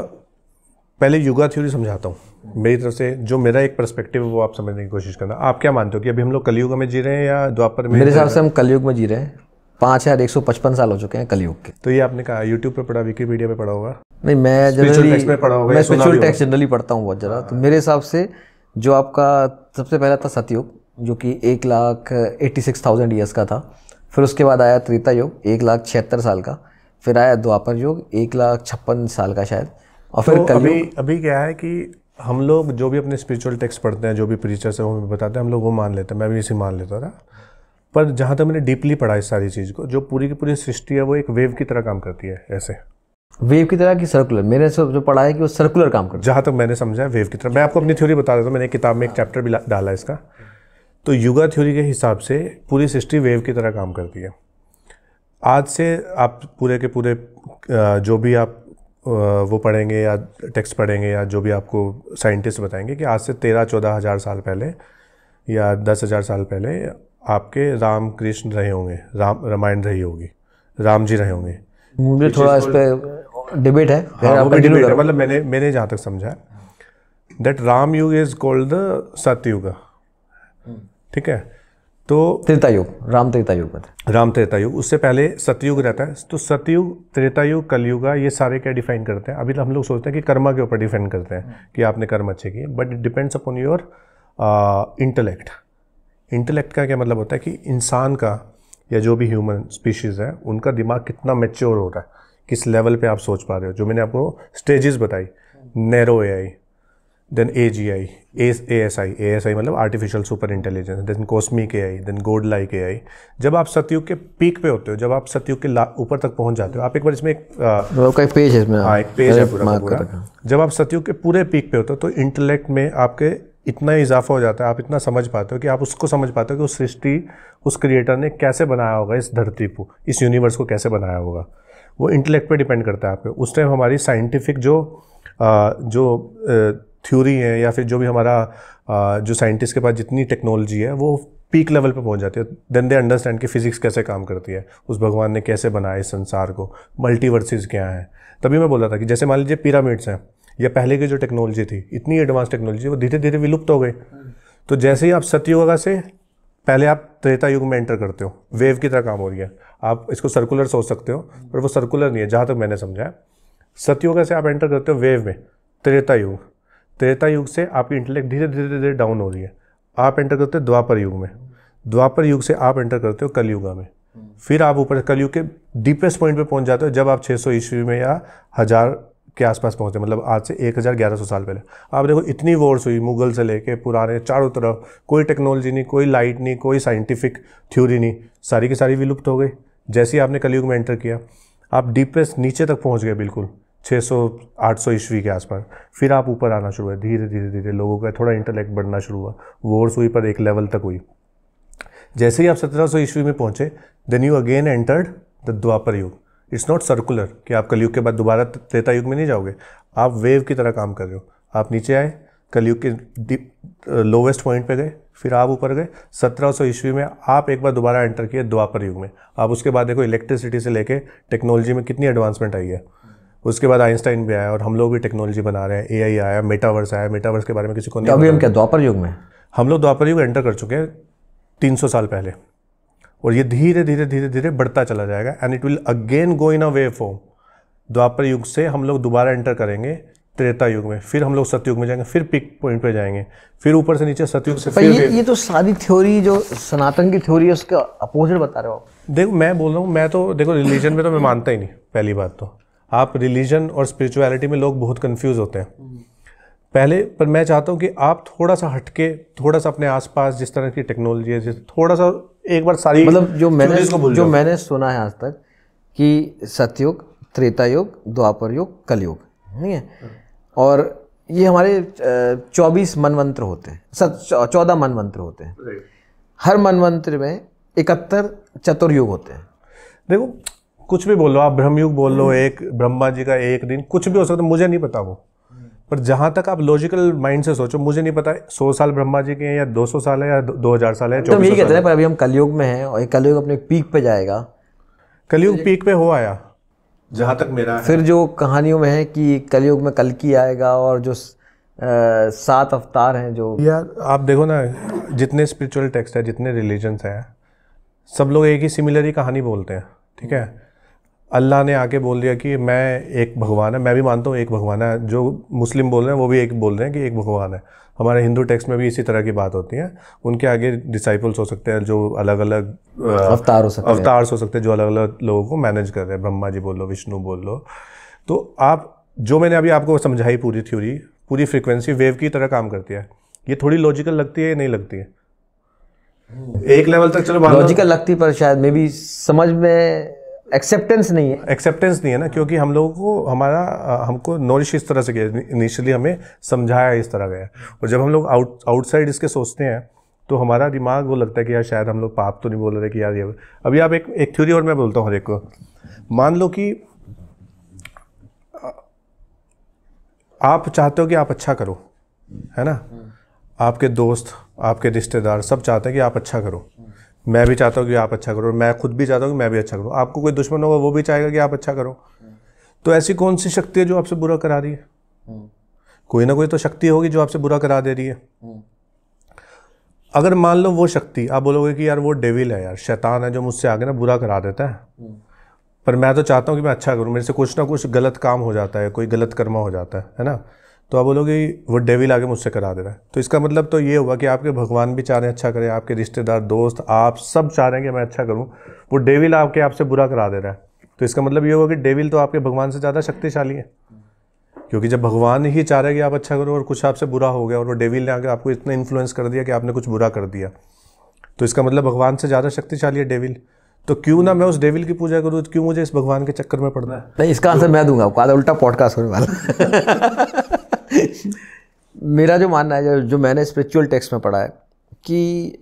पहले युगा थ्योरी समझाता हूँ मेरी तरफ से जो मेरा एक पर्सपेक्टिव है वो आप समझने की कोशिश करना आप क्या मानते हो कि अभी हम लोग कलयुग में जी रहे हैं या द्वापर में मेरे हिसाब से हम
कलयुग में जी रहे हैं पाँच हज़ार एक सौ पचपन साल हो चुके हैं कलयुग के
तो ये आपने कहा यूट्यूब पर पढ़ा विकीपीडिया पे पढ़ा होगा नहीं मैं जनरली मैं स्पिरिचुअल टेक्स्ट जनरली पढ़ता हूँ बहुत ज़्यादा
तो हाँ। मेरे हिसाब से जो आपका सबसे पहला था सतयुग जो कि एक lakh eighty six thousand years का था फिर उसके बाद आया त्रेता युग एक लाख छिहत्तर साल का फिर आया द्वापर युग एक लाख छप्पन साल का शायद और फिर तो अभी
अभी क्या है कि हम लोग जो भी अपने स्पिरिचुअल टेक्स्ट पढ़ते हैं जो भी प्रीचर्स हैं वो बताते हैं हम लोग वो मान लेते हैं मैं भी इसी मान लेता था पर जहाँ तक मैंने डीपली पढ़ा इस सारी चीज़ को जो पूरी की पूरी सृष्टि है वो एक वेव की तरह काम करती है ऐसे वेव की तरह की सर्कुलर मैंने सब जो पढ़ा है कि वो सर्कुलर काम करता है जहाँ तक मैंने समझा है वेव की तरह मैं आपको अपनी थ्योरी बता देता हूँ मैंने किताब में एक चैप्टर भी डाला इसका तो युगा थ्योरी के हिसाब से पूरी सृष्टि वेव की तरह काम करती है आज से आप पूरे के पूरे जो भी आप वो पढ़ेंगे या टेक्स्ट पढ़ेंगे या जो भी आपको साइंटिस्ट बताएंगे कि आज से तेरह चौदह हज़ार साल पहले या दस हज़ार साल पहले आपके राम कृष्ण रहे होंगे राम रामायण रही होगी राम जी रहे होंगे मुझे थोड़ा इस
पर डिबेट है हाँ, मतलब
मैंने मैंने जहाँ तक समझा दैट राम युग इज कॉल्ड द ठीक है तो त्रेता युग राम त्रेता युग राम त्रेता युग उससे पहले सतयुग रहता है तो सतयुग त्रेता युग कलयुगा ये सारे क्या डिफाइन करते हैं अभी तो हम लोग सोचते हैं कि कर्मा के ऊपर डिफाइन करते हैं कि आपने कर्म अच्छे किए but it depends upon your intellect intellect का क्या मतलब होता है कि इंसान का या जो भी ह्यूमन स्पीशीज़ है उनका दिमाग कितना मेच्योर हो रहा है किस लेवल पे आप सोच पा रहे हो जो मैंने आपको स्टेजेस बताई narrow A I then A G I A S I A S I मतलब artificial super intelligence then cosmic A I then god like A I जब आप सतयुग के पीक पे होते हो जब आप सतयुग के ऊपर तक पहुंच जाते हो आप एक बार इसमें एक आ, मतलब एक पेज है इसमें हाँ एक पेज है पूरा जब आप सतयुग के पूरे पीक पे होते हो तो इंटेलेक्ट में आपके इतना इजाफा हो जाता है आप इतना समझ पाते हो कि आप उसको समझ पाते हो कि उस सृष्टि उस क्रिएटर ने कैसे बनाया होगा इस धरती को इस यूनिवर्स को कैसे बनाया होगा वो इंटेलेक्ट पे डिपेंड करता है आपके उस टाइम हमारी साइंटिफिक जो आ, जो थ्योरी है या फिर जो भी हमारा आ, जो साइंटिस्ट के पास जितनी टेक्नोलॉजी है वो पीक लेवल पे पहुंच जाती है देन दे अंडरस्टैंड कि फिज़िक्स कैसे काम करती है उस भगवान ने कैसे बनाया इस संसार को मल्टीवर्सेस क्या है तभी मैं बोल रहा था कि जैसे मान लीजिए पिरामिड्स हैं या पहले की जो टेक्नोलॉजी थी इतनी एडवांस टेक्नोलॉजी वो धीरे धीरे विलुप्त हो गए तो जैसे ही आप सतयुगा से पहले आप त्रेता युग में एंटर करते हो वेव की तरह काम हो रही है आप इसको सर्कुलर सोच सकते हो पर वो सर्कुलर नहीं है जहाँ तक मैंने समझाया सतयुगा से आप एंटर करते हो वेव में त्रेता युग त्रेता युग से आपकी इंटेलेक्ट धीरे धीरे धीरे डाउन हो रही है आप एंटर करते हो द्वापर युग में द्वापर युग से आप एंटर करते हो कलयुगा में फिर आप ऊपर कलयुग के डीपेस्ट पॉइंट पे पहुंच जाते हो जब आप 600 सौ ईस्वी में या हज़ार के आसपास पहुंचे मतलब आज से एक हज़ार ग्यारह सौ साल पहले आप देखो इतनी वॉर्स हुई मुगल से लेके पुराने चारों तरफ कोई टेक्नोलॉजी नहीं कोई लाइट नहीं कोई साइंटिफिक थ्योरी नहीं सारी की सारी विलुप्त हो गई जैसे ही आपने कलयुग में एंटर किया आप डीपेस्ट नीचे तक पहुँच गए बिल्कुल 600-800 ईस्वी के आसपास फिर आप ऊपर आना शुरू हुआ धीरे धीरे धीरे लोगों का थोड़ा इंटेलेक्ट बढ़ना शुरू हुआ वॉर्स हुई पर एक लेवल तक हुई जैसे ही आप सत्रह सौ ईस्वी में पहुंचे then you again entered the Dwapar Yug it's not circular कि आप कलयुग के बाद दोबारा त्रेता युग में नहीं जाओगे आप वेव की तरह काम कर रहे हो आप नीचे आए कलयुग के डीप लोवेस्ट पॉइंट पे गए फिर आप ऊपर गए 1700 ईस्वी में आप एक बार दोबारा एंटर किए द्वापर युग में आप उसके बाद देखो इलेक्ट्रिसिटी से लेके टेक्नोलॉजी में कितनी एडवांसमेंट आई है उसके बाद आइंस्टाइन भी आया और हम लोग भी टेक्नोलॉजी बना रहे हैं ए आया मेटावर्स आया मेटावर्स के बारे में किसी को नहीं तो अभी हम क्या द्वापर युग में हम लोग द्वापर युग एंटर कर चुके हैं तीन साल पहले और ये धीरे धीरे धीरे धीरे बढ़ता चला जाएगा and it will again go in a waveform Dwapar Yug से हम लोग दोबारा एंटर करेंगे त्रेता युग में फिर हम लोग सतयुग में जाएंगे फिर पिक पॉइंट पे जाएंगे फिर ऊपर से नीचे सतयुग से फिर ये,
ये तो सारी थ्योरी जो सनातन की थ्योरी है
उसके अपोजिट बता रहे हो देखो मैं बोल रहा हूँ मैं तो देखो रिलीजन में तो मैं मानता ही नहीं पहली बात तो आप रिलीजन और स्पिरिचुअलिटी में लोग बहुत कन्फ्यूज़ होते हैं पहले पर मैं चाहता हूँ कि आप थोड़ा सा हटके थोड़ा सा अपने आसपास जिस तरह की टेक्नोलॉजी है जिस थोड़ा सा एक बार सारी मतलब जो मैंने जो मैंने
सुना है आज तक कि सत्युग त्रेता युग द्वापर युग कलयुग नहीं है और ये हमारे चौबीस मनवंत्र होते हैं सत चौदह मनवंत्र होते हैं हर मनवंत्र में
इकहत्तर चतुर्युग होते हैं देखो कुछ भी बोलो आप ब्रह्मयुग बोल लो हम्म। एक ब्रह्मा जी का एक दिन कुछ भी हो सकता मुझे नहीं पता वो पर जहाँ तक आप लॉजिकल माइंड से सोचो मुझे नहीं पता सौ साल ब्रह्मा जी के हैं या दो सौ साल है या दो हजार साल है तो कहते हैं पर अभी हम कलयुग में हैं और कलयुग अपने पीक पे जाएगा कलयुग पीक तो पे हो आया जहाँ तक मेरा फिर
जो कहानियों में है कि कलयुग में कल की आएगा और जो
सात अवतार हैं जो यार आप देखो ना जितने स्पिरिचुअल टेक्स्ट है जितने रिलीजन्स हैं सब लोग एक ही सिमिलर ही कहानी बोलते हैं ठीक है अल्लाह ने आके बोल दिया कि मैं एक भगवान है मैं भी मानता हूँ एक भगवान है जो मुस्लिम बोल रहे हैं वो भी एक बोल रहे हैं कि एक भगवान है हमारे हिंदू टेक्स्ट में भी इसी तरह की बात होती है उनके आगे डिसाइपल्स हो सकते हैं जो अलग अलग अवतार हो सकते अवतार हो सकते हैं जो अलग अलग लोगों को मैनेज कर रहे हैं ब्रह्मा जी बोल लो विष्णु बोल लो तो आप जो मैंने अभी आपको समझाई पूरी थ्योरी पूरी फ्रिक्वेंसी वेव की तरह काम करती है ये थोड़ी लॉजिकल लगती है या नहीं लगती है एक लेवल तक चलो लॉजिकल लगती पर शायद मे भी समझ में एक्सेप्टेंस नहीं है एक्सेप्टेंस नहीं है ना हाँ। क्योंकि हम लोगों को हमारा हमको नॉलिश इस तरह से गया इनिशियली हमें समझाया इस तरह गया और जब हम लोग आउट आउटसाइड इसके सोचते हैं तो हमारा दिमाग वो लगता है कि यार शायद हम लोग पाप तो नहीं बोल रहे कि यार ये अभी आप एक एक थ्योरी और मैं बोलता हूँ हर एक को मान लो कि आप चाहते हो कि आप अच्छा करो है ना हाँ। आपके दोस्त आपके रिश्तेदार सब चाहते हैं कि आप अच्छा करो मैं भी चाहता हूँ कि आप अच्छा करो मैं खुद भी चाहता हूँ कि मैं भी अच्छा करूँ आपको कोई दुश्मन होगा वो भी चाहेगा कि आप अच्छा करो तो ऐसी कौन सी शक्ति है जो आपसे बुरा करा रही है कोई ना कोई तो शक्ति होगी जो आपसे बुरा करा दे रही है अगर मान लो वो शक्ति आप बोलोगे कि यार वो डेविल है यार शैतान है जो मुझसे आगे ना बुरा करा देता है पर मैं तो चाहता हूँ कि मैं अच्छा करूँ मेरे से कुछ ना कुछ गलत काम हो जाता है कोई गलत कर्मा हो जाता है है ना तो आप बोलोगे वो डेविल आगे मुझसे करा दे रहा है तो इसका मतलब तो ये हुआ कि आपके भगवान भी चाह रहे हैं अच्छा करें आपके रिश्तेदार दोस्त आप सब चाह रहे हैं कि मैं अच्छा करूँ वो डेविल आपके आपसे बुरा करा दे रहा है तो इसका मतलब ये हुआ कि डेविल तो आपके भगवान से ज़्यादा शक्तिशाली है क्योंकि जब भगवान ही चाह रहे कि आप अच्छा करो और कुछ आपसे बुरा हो गया और वो डेविल ने आगे आपको इतना इन्फ्लुएंस कर दिया कि आपने कुछ बुरा कर दिया तो इसका मतलब भगवान से ज़्यादा शक्तिशाली है डेविल तो क्यों ना मैं उस डेविल की पूजा करूँ क्यों मुझे इस भगवान के चक्कर में पड़ना है नहीं इसका आंसर मैं
दूंगा आपको आधा उल्टा पॉडकास्ट होने वाला
मेरा जो
मानना है जो मैंने स्पिरिचुअल टेक्स्ट में पढ़ा है कि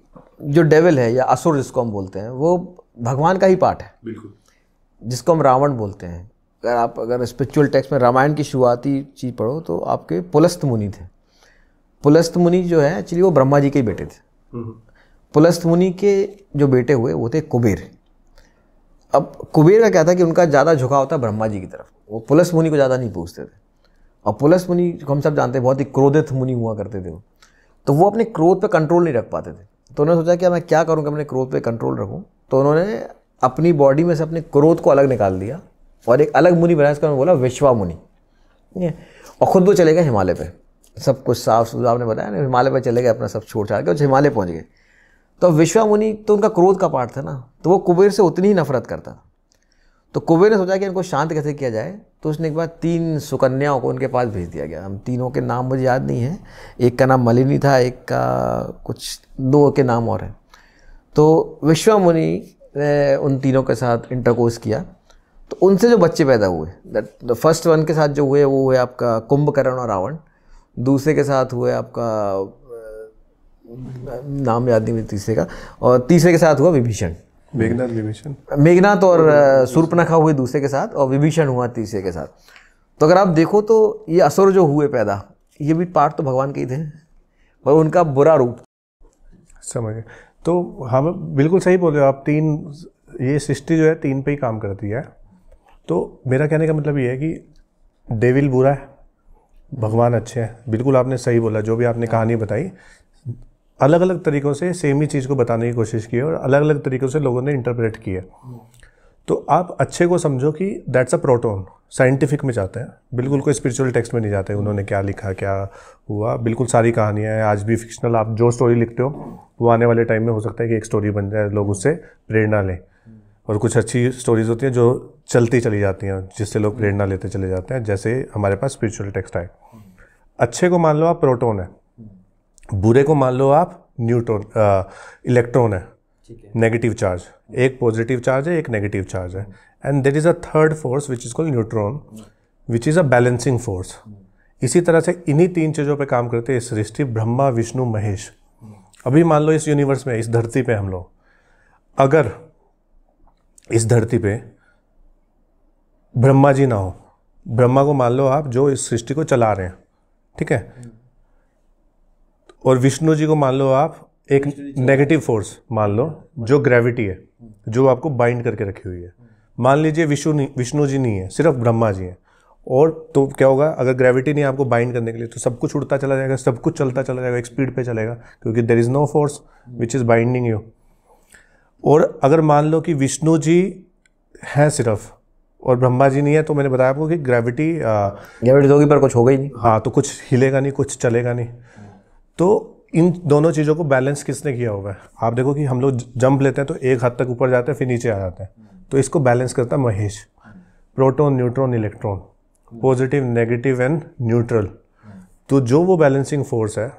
जो डेविल है या असुर जिसको हम बोलते हैं वो भगवान का ही पार्ट है बिल्कुल जिसको हम रावण बोलते हैं अगर आप अगर स्पिरिचुअल टेक्स्ट में रामायण की शुरुआती चीज़ पढ़ो तो आपके पुलस्त मुनि थे पुलस्त मुनि जो है एक्चुअली वो ब्रह्मा जी के बेटे थे हम्म। पुलस्त मुनि के जो बेटे हुए वो थे कुबेर अब कुबेर का क्या था कि उनका ज़्यादा झुकाव था ब्रह्मा जी की तरफ वो पुलस्त मुनि को ज़्यादा नहीं पूछते थे और पुलस मुनि हम सब जानते हैं बहुत ही क्रोधित मुनि हुआ करते थे वो तो वो अपने क्रोध पर कंट्रोल नहीं रख पाते थे तो उन्होंने सोचा कि मैं क्या करूँ कि अपने क्रोध पर कंट्रोल रखूँ तो उन्होंने अपनी बॉडी में से अपने क्रोध को अलग निकाल दिया और एक अलग मुनि बनाया इसका बोला विश्वा मुनि और ख़ुद वो चले गए हिमालय पर सब कुछ साफ सुथरा आपने बताया ना हिमालय पर चले गए अपना सब छोड़ छाड़ के और हिमालय पहुँच गए तो विश्वा मुनि तो उनका क्रोध का पार्ट था ना तो वो कुबेर से उतनी ही नफरत करता था तो कुबेर ने सोचा कि इनको शांत कैसे किया जाए तो उसने एक बार तीन सुकन्याओं को उनके पास भेज दिया गया हम तीनों के नाम मुझे याद नहीं है एक का नाम मलिनी था एक का कुछ दो के नाम और हैं तो विश्वा मुनि ने उन तीनों के साथ इंटरकोर्स किया तो उनसे जो बच्चे पैदा हुए द फर्स्ट वन के साथ जो हुए वो हुए आपका कुंभकर्ण और रावण दूसरे के साथ हुए आपका नाम याद नहीं तीसरे का और तीसरे के साथ हुआ विभीषण मेघनाथ विभीषण मेघनाथ और सूर्पनखा हुए दूसरे के साथ और विभीषण हुआ तीसरे के साथ तो अगर आप देखो तो ये असुर जो हुए पैदा ये भी पार्ट तो भगवान के ही थे
पर उनका बुरा रूप समझ तो हम हाँ, बिल्कुल सही बोल रहे हो आप तीन ये सृष्टि जो है तीन पे ही काम करती है तो मेरा कहने का मतलब ये है कि डेविल बुरा है भगवान अच्छे हैं बिल्कुल आपने सही बोला जो भी आपने कहानी बताई अलग अलग तरीक़ों से सेम ही चीज़ को बताने की कोशिश की है और अलग अलग तरीक़ों से लोगों ने इंटरप्रेट किया तो आप अच्छे को समझो कि दैट्स अ प्रोटोन साइंटिफिक में जाते हैं बिल्कुल कोई स्पिरिचुअल टेक्स्ट में नहीं जाते उन्होंने क्या लिखा क्या हुआ बिल्कुल सारी कहानियाँ हैं आज भी फिक्शनल आप जो स्टोरी लिखते हो वो आने वाले टाइम में हो सकता है कि एक स्टोरी बन जाए लोग उससे प्रेरणा लें और कुछ अच्छी स्टोरीज होती हैं जो चलती चली जाती हैं जिससे लोग प्रेरणा लेते चले जाते हैं जैसे हमारे पास स्पिरिचुअल टेक्स्ट आए अच्छे को मान लो आप प्रोटोन है बुरे को मान लो आप न्यूट्रॉन इलेक्ट्रॉन है नेगेटिव चार्ज एक पॉजिटिव चार्ज है एक नेगेटिव चार्ज है and there is a third force which is called neutron which is a balancing force इसी तरह से इन्हीं तीन चीज़ों पे काम करते हैं सृष्टि ब्रह्मा विष्णु महेश अभी मान लो इस यूनिवर्स में इस धरती पे हम लोग अगर इस धरती पे ब्रह्मा जी ना हो ब्रह्मा को मान लो आप जो इस सृष्टि को चला रहे हैं ठीक है और विष्णु जी को मान लो आप एक नेगेटिव फोर्स मान लो हाँ, जो ग्रेविटी हाँ। है जो आपको बाइंड करके रखी हुई है मान लीजिए विष्णु विष्णु जी नहीं है सिर्फ ब्रह्मा जी हैं और तो क्या होगा अगर ग्रेविटी नहीं आपको बाइंड करने के लिए तो सब कुछ उड़ता चला जाएगा सब कुछ चलता चला जाएगा एक स्पीड पे चलेगा क्योंकि there is no force which is binding you और अगर मान लो कि विष्णु जी हैं सिर्फ और ब्रह्मा जी नहीं है तो मैंने बताया आपको कि ग्रेविटी ग्रेविटी तो होगी पर कुछ होगा ही नहीं हाँ तो कुछ हिलेगा नहीं कुछ चलेगा नहीं तो इन दोनों चीज़ों को बैलेंस किसने किया हुआ है आप देखो कि हम लोग जंप लेते हैं तो एक हद तक ऊपर जाते हैं फिर नीचे आ जाते हैं तो इसको बैलेंस करता है Mahesh proton neutron electron positive negative and neutral तो जो वो बैलेंसिंग फोर्स है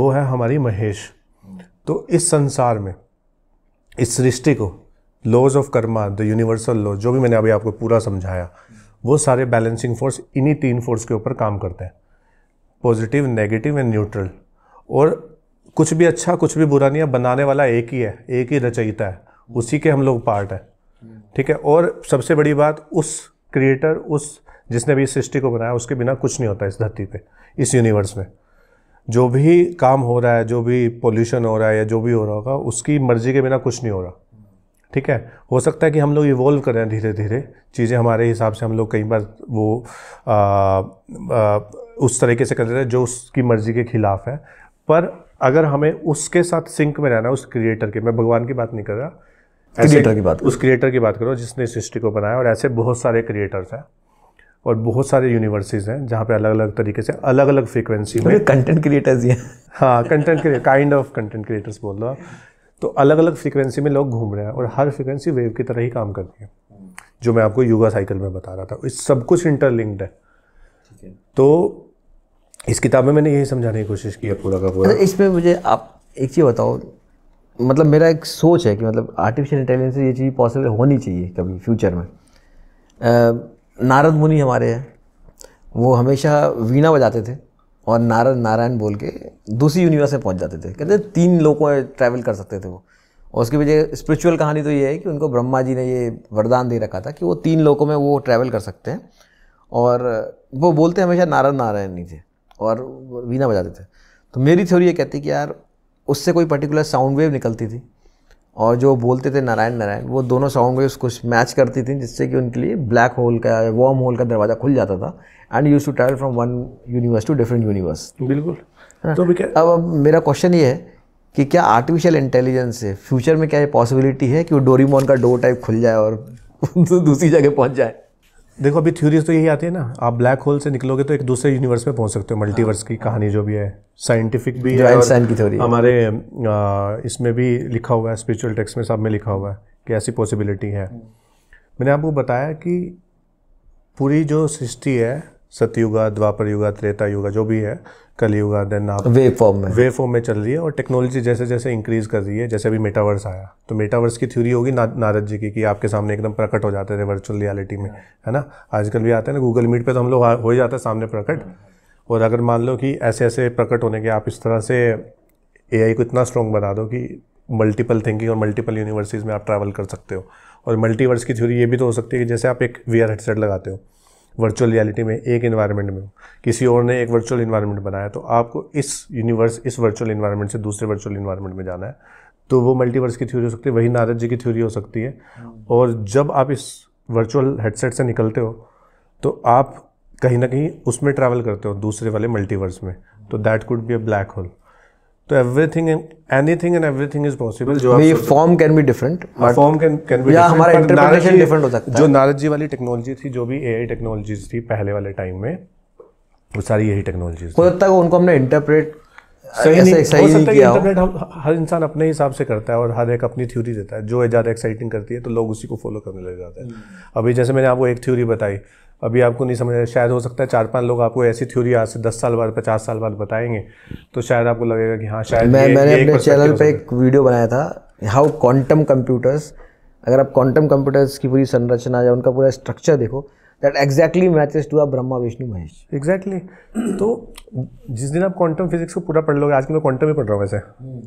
वो है हमारी महेश तो इस संसार में इस सृष्टि को laws of karma the universal law जो भी मैंने अभी आपको पूरा समझाया वो सारे बैलेंसिंग फोर्स इन्हीं तीन फोर्स के ऊपर काम करते हैं पॉजिटिव नेगेटिव एंड न्यूट्रल और कुछ भी अच्छा कुछ भी बुरा नहीं है बनाने वाला एक ही है एक ही रचयिता है उसी के हम लोग पार्ट है ठीक है और सबसे बड़ी बात उस क्रिएटर उस जिसने भी इस सृष्टि को बनाया उसके बिना कुछ नहीं होता इस धरती पे इस यूनिवर्स में जो भी काम हो रहा है जो भी पोल्यूशन हो रहा है या जो भी हो रहा होगा उसकी मर्जी के बिना कुछ नहीं हो रहा ठीक है हो सकता है कि हम लोग इवोल्व करें धीरे धीरे चीज़ें हमारे हिसाब से हम लोग कई बार वो आ, आ, उस तरीके से कर रहे हैं जो उसकी मर्ज़ी के खिलाफ है पर अगर हमें उसके साथ सिंक में रहना उस क्रिएटर के मैं भगवान की बात नहीं कर रहा क्रिएटर की बात उस क्रिएटर की बात करो जिसने सृष्टि को बनाया और ऐसे बहुत सारे क्रिएटर्स हैं और बहुत सारे यूनिवर्सिटीज हैं जहाँ पे अलग अलग तरीके से अलग अलग फ्रिक्वेंसी में कंटेंट तो क्रिएटर्स ही हैं हाँ content creator kind of content creators बोल रहा तो अलग अलग फ्रिक्वेंसी में लोग घूम रहे हैं और हर फ्रिक्वेंसी वेव की तरह ही काम करती है जो मैं आपको योगा साइकिल में बता रहा था इस सब कुछ इंटरलिंक्ड है तो इस किताब में मैंने यही समझाने की कोशिश की है पूरा का पूरा अच्छा, इसमें मुझे आप एक चीज़ बताओ मतलब मेरा एक सोच है कि मतलब
आर्टिफिशियल इंटेलिजेंस ये चीज़ पॉसिबल होनी चाहिए कभी फ्यूचर में नारद मुनि हमारे हैं वो हमेशा वीणा बजाते थे और नारद नारायण बोल के दूसरी यूनिवर्स में पहुंच जाते थे कहते तीन लोगों में ट्रैवल कर सकते थे वो और उसकी वजह स्पिरिचुअल कहानी तो ये है कि उनको ब्रह्मा जी ने ये वरदान दे रखा था कि वो तीन लोगों में वो ट्रैवल कर सकते हैं और वो बोलते हमेशा नारद नारायण नहीं थे और वीना बजाते थे तो मेरी थ्योरी ये कहती कि यार उससे कोई पर्टिकुलर साउंड वेव निकलती थी और जो बोलते थे नारायण नारायण वो दोनों साउंड वेव्स कुछ मैच करती थी जिससे कि उनके लिए ब्लैक होल का वॉर्म होल का दरवाज़ा खुल जाता था and use to travel from one universe to different universe बिल्कुल तो अब अब मेरा क्वेश्चन ये है कि क्या आर्टिफिशियल इंटेलिजेंस से फ्यूचर में क्या ये पॉसिबिलिटी है कि वो डोरीमोन का डोर टाइप खुल जाए और दूसरी जगह पहुंच जाए देखो अभी थ्योरीज
तो यही आती है ना आप ब्लैक होल से निकलोगे तो एक दूसरे यूनिवर्स में पहुंच सकते हो मल्टीवर्स की कहानी जो भी है साइंटिफिक भी है और की थ्योरी हमारे इसमें भी लिखा हुआ है स्पिरिचुअल टेक्स्ट में सब में लिखा हुआ है कि ऐसी पॉसिबिलिटी है मैंने आपको बताया कि पूरी जो सृष्टि है सतयुगा द्वापर युगा त्रेता युगा जो भी है कलयुगा देन आप वे फॉर्म में वे फॉर्म में चल रही है और टेक्नोलॉजी जैसे जैसे इंक्रीज कर रही है जैसे अभी मेटावर्स आया तो मेटावर्स की थ्योरी होगी ना, नारद जी की कि आपके सामने एकदम प्रकट हो जाते थे वर्चुअल रियलिटी में है ना आजकल भी आते हैं ना गूगल मीट पर तो हम लोग हो ही जाते हैं सामने प्रकट और अगर मान लो कि ऐसे ऐसे प्रकट होने के आप इस तरह से ए को इतना स्ट्रॉन्ग बना दो कि मल्टीपल थिंकिंग और मल्टीपल यूनिवर्सिटीज़ में आप ट्रैवल कर सकते हो और मल्टीवर्स की थ्योरी ये भी तो हो सकती है कि जैसे आप एक वी हेडसेट लगाते हो वर्चुअल रियलिटी में एक इन्वायरमेंट में हो किसी और ने एक वर्चुअल इन्वायरमेंट बनाया तो आपको इस यूनिवर्स इस वर्चुअल इन्वायरमेंट से दूसरे वर्चुअल इन्वायरमेंट में जाना है तो वो मल्टीवर्स की थ्योरी हो सकती है वही नारद जी की थ्योरी हो सकती है हम्म। और जब आप इस वर्चुअल हेडसेट से निकलते हो तो आप कहीं ना कहीं उसमें ट्रैवल करते हो दूसरे वाले मल्टीवर्स में तो that could be a black hole तो everything anything and everything is possible जो ये form
can be different form can can be या हमारा इंटरप्रिटेशन डिफरेंट हो सकता है जो
नारद वाली टेक्नोलॉजी थी जो भी एआई टेक्नोलॉजीज थी पहले वाले टाइम में वो सारी यही टेक्नोलॉजीज हो
सकता है उनको हमने इंटरप्रेट
सही नहीं सही हो सकता है इंटरनेट हम हर इंसान अपने हिसाब से करता है और हर एक अपनी थ्योरी देता है जो ज़्यादा एक्साइटिंग करती है तो लोग उसी को फॉलो करने लग जाते हैं हम्म। अभी जैसे मैंने आपको एक थ्योरी बताई अभी आपको नहीं समझ शायद हो सकता है चार पांच लोग आपको ऐसी थ्योरी आज से दस साल बाद पचास साल बाद बताएंगे तो शायद आपको लगेगा कि हाँ शायद मैं ये, मैंने ये अपने चैनल पे एक
वीडियो बनाया था हाउ क्वांटम कंप्यूटर्स अगर आप क्वांटम कंप्यूटर्स की पूरी संरचना या उनका पूरा स्ट्रक्चर देखो that exactly matches to a Brahma Vishnu Mahesh exactly
तो जिस दिन आप क्वांटम फिजिक्स को पूरा पढ़ लोगे के मैं क्वांटम ही पढ़ रहा हूँ वैसे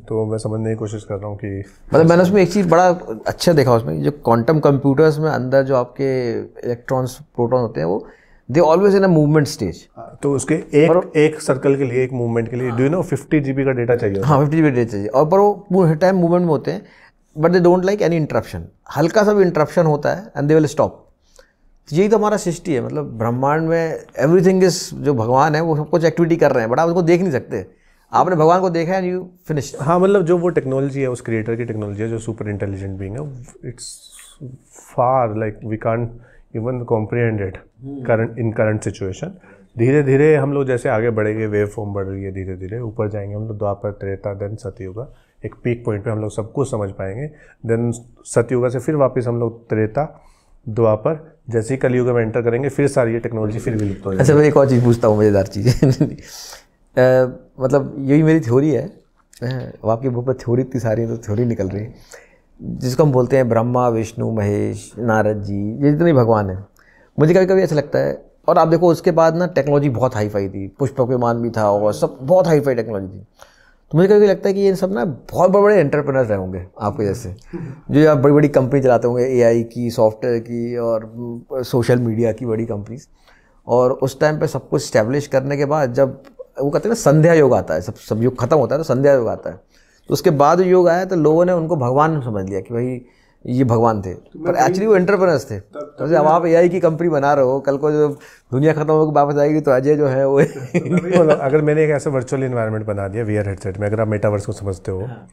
तो मैं समझने की कोशिश कर रहा हूँ कि मतलब मैंने उसमें एक चीज़ बड़ा
अच्छा देखा उसमें जो क्वांटम कंप्यूटर्स में अंदर जो आपके इलेक्ट्रॉन्स प्रोटॉन होते हैं वो they always in a movement stage तो उसके एक पर, एक सर्कल के लिए एक मूवमेंट के लिए do you know fifty G का डेटा चाहिए हाँ फिफ्टी जी डेटा चाहिए और पर वो पूरे टाइम मूवमेंट में होते हैं but they don't like any interruption हल्का सा भी इंटरप्शन होता है एंड दे विल स्टॉप तो यही तो हमारा सृष्टि है मतलब ब्रह्मांड में एवरीथिंग इज जो भगवान है वो सब कुछ एक्टिविटी कर रहे हैं बट आप उसको देख नहीं सकते आपने
भगवान को देखा है यू फिनिश हाँ मतलब जो वो टेक्नोलॉजी है उस क्रिएटर की टेक्नोलॉजी है जो सुपर इंटेलिजेंट बींग है it's far like we can even comprehended it current in current situation धीरे धीरे हम लोग जैसे आगे बढ़ेंगे वेव फॉर्म बढ़ रही है धीरे धीरे ऊपर जाएंगे हम लोग द्वापर त्रेता देन सतयुगा एक पीक पॉइंट पे हम लोग सब कुछ समझ पाएंगे देन सतयुगा से फिर वापस हम लोग त्रेता द्वापर जैसे ही कलयुग में एंटर करेंगे फिर सारी ये टेक्नोलॉजी फिर विलुप्त हो जाएगी अच्छा मैं एक और चीज़
पूछता हूँ मज़ेदार चीज़ मतलब यही मेरी थ्योरी है अब आपकी बुक पर थ्योरी इतनी सारी है तो थ्योरी निकल रही है जिसको हम बोलते हैं ब्रह्मा विष्णु महेश नारद जी ये जितने भगवान हैं मुझे कभी कभी अच्छा लगता है और आप देखो उसके बाद ना टेक्नोलॉजी बहुत हाई फाई थी के विमान भी था और सब बहुत हाई फाई टेक्नोलॉजी थी तो मुझे कभी लगता है कि ये सब ना बहुत बड़े बड़े एंटरप्रेनर रहे होंगे आपके जैसे जो आप बड़ी बड़ी कंपनी चलाते होंगे ए की सॉफ्टवेयर की और सोशल मीडिया की बड़ी कंपनीज और उस टाइम पर सब कुछ स्टैब्लिश करने के बाद जब वो कहते हैं ना संध्या योग आता है सब सब योग खत्म होता है तो संध्या योग आता है तो उसके बाद योग आया तो लोगों ने उनको भगवान समझ लिया कि भाई ये भगवान थे तो पर एक्चुअली वो एंटरप्रेनर्स थे तो हम आप एआई की कंपनी बना रहे हो कल को जब
दुनिया खत्म होकर वापस आएगी तो अजय जो है वो तो अगर मैंने एक ऐसा वर्चुअल इन्वायरमेंट बना दिया वियर हेडसेट में अगर आप मेटावर्स को समझते हो हाँ।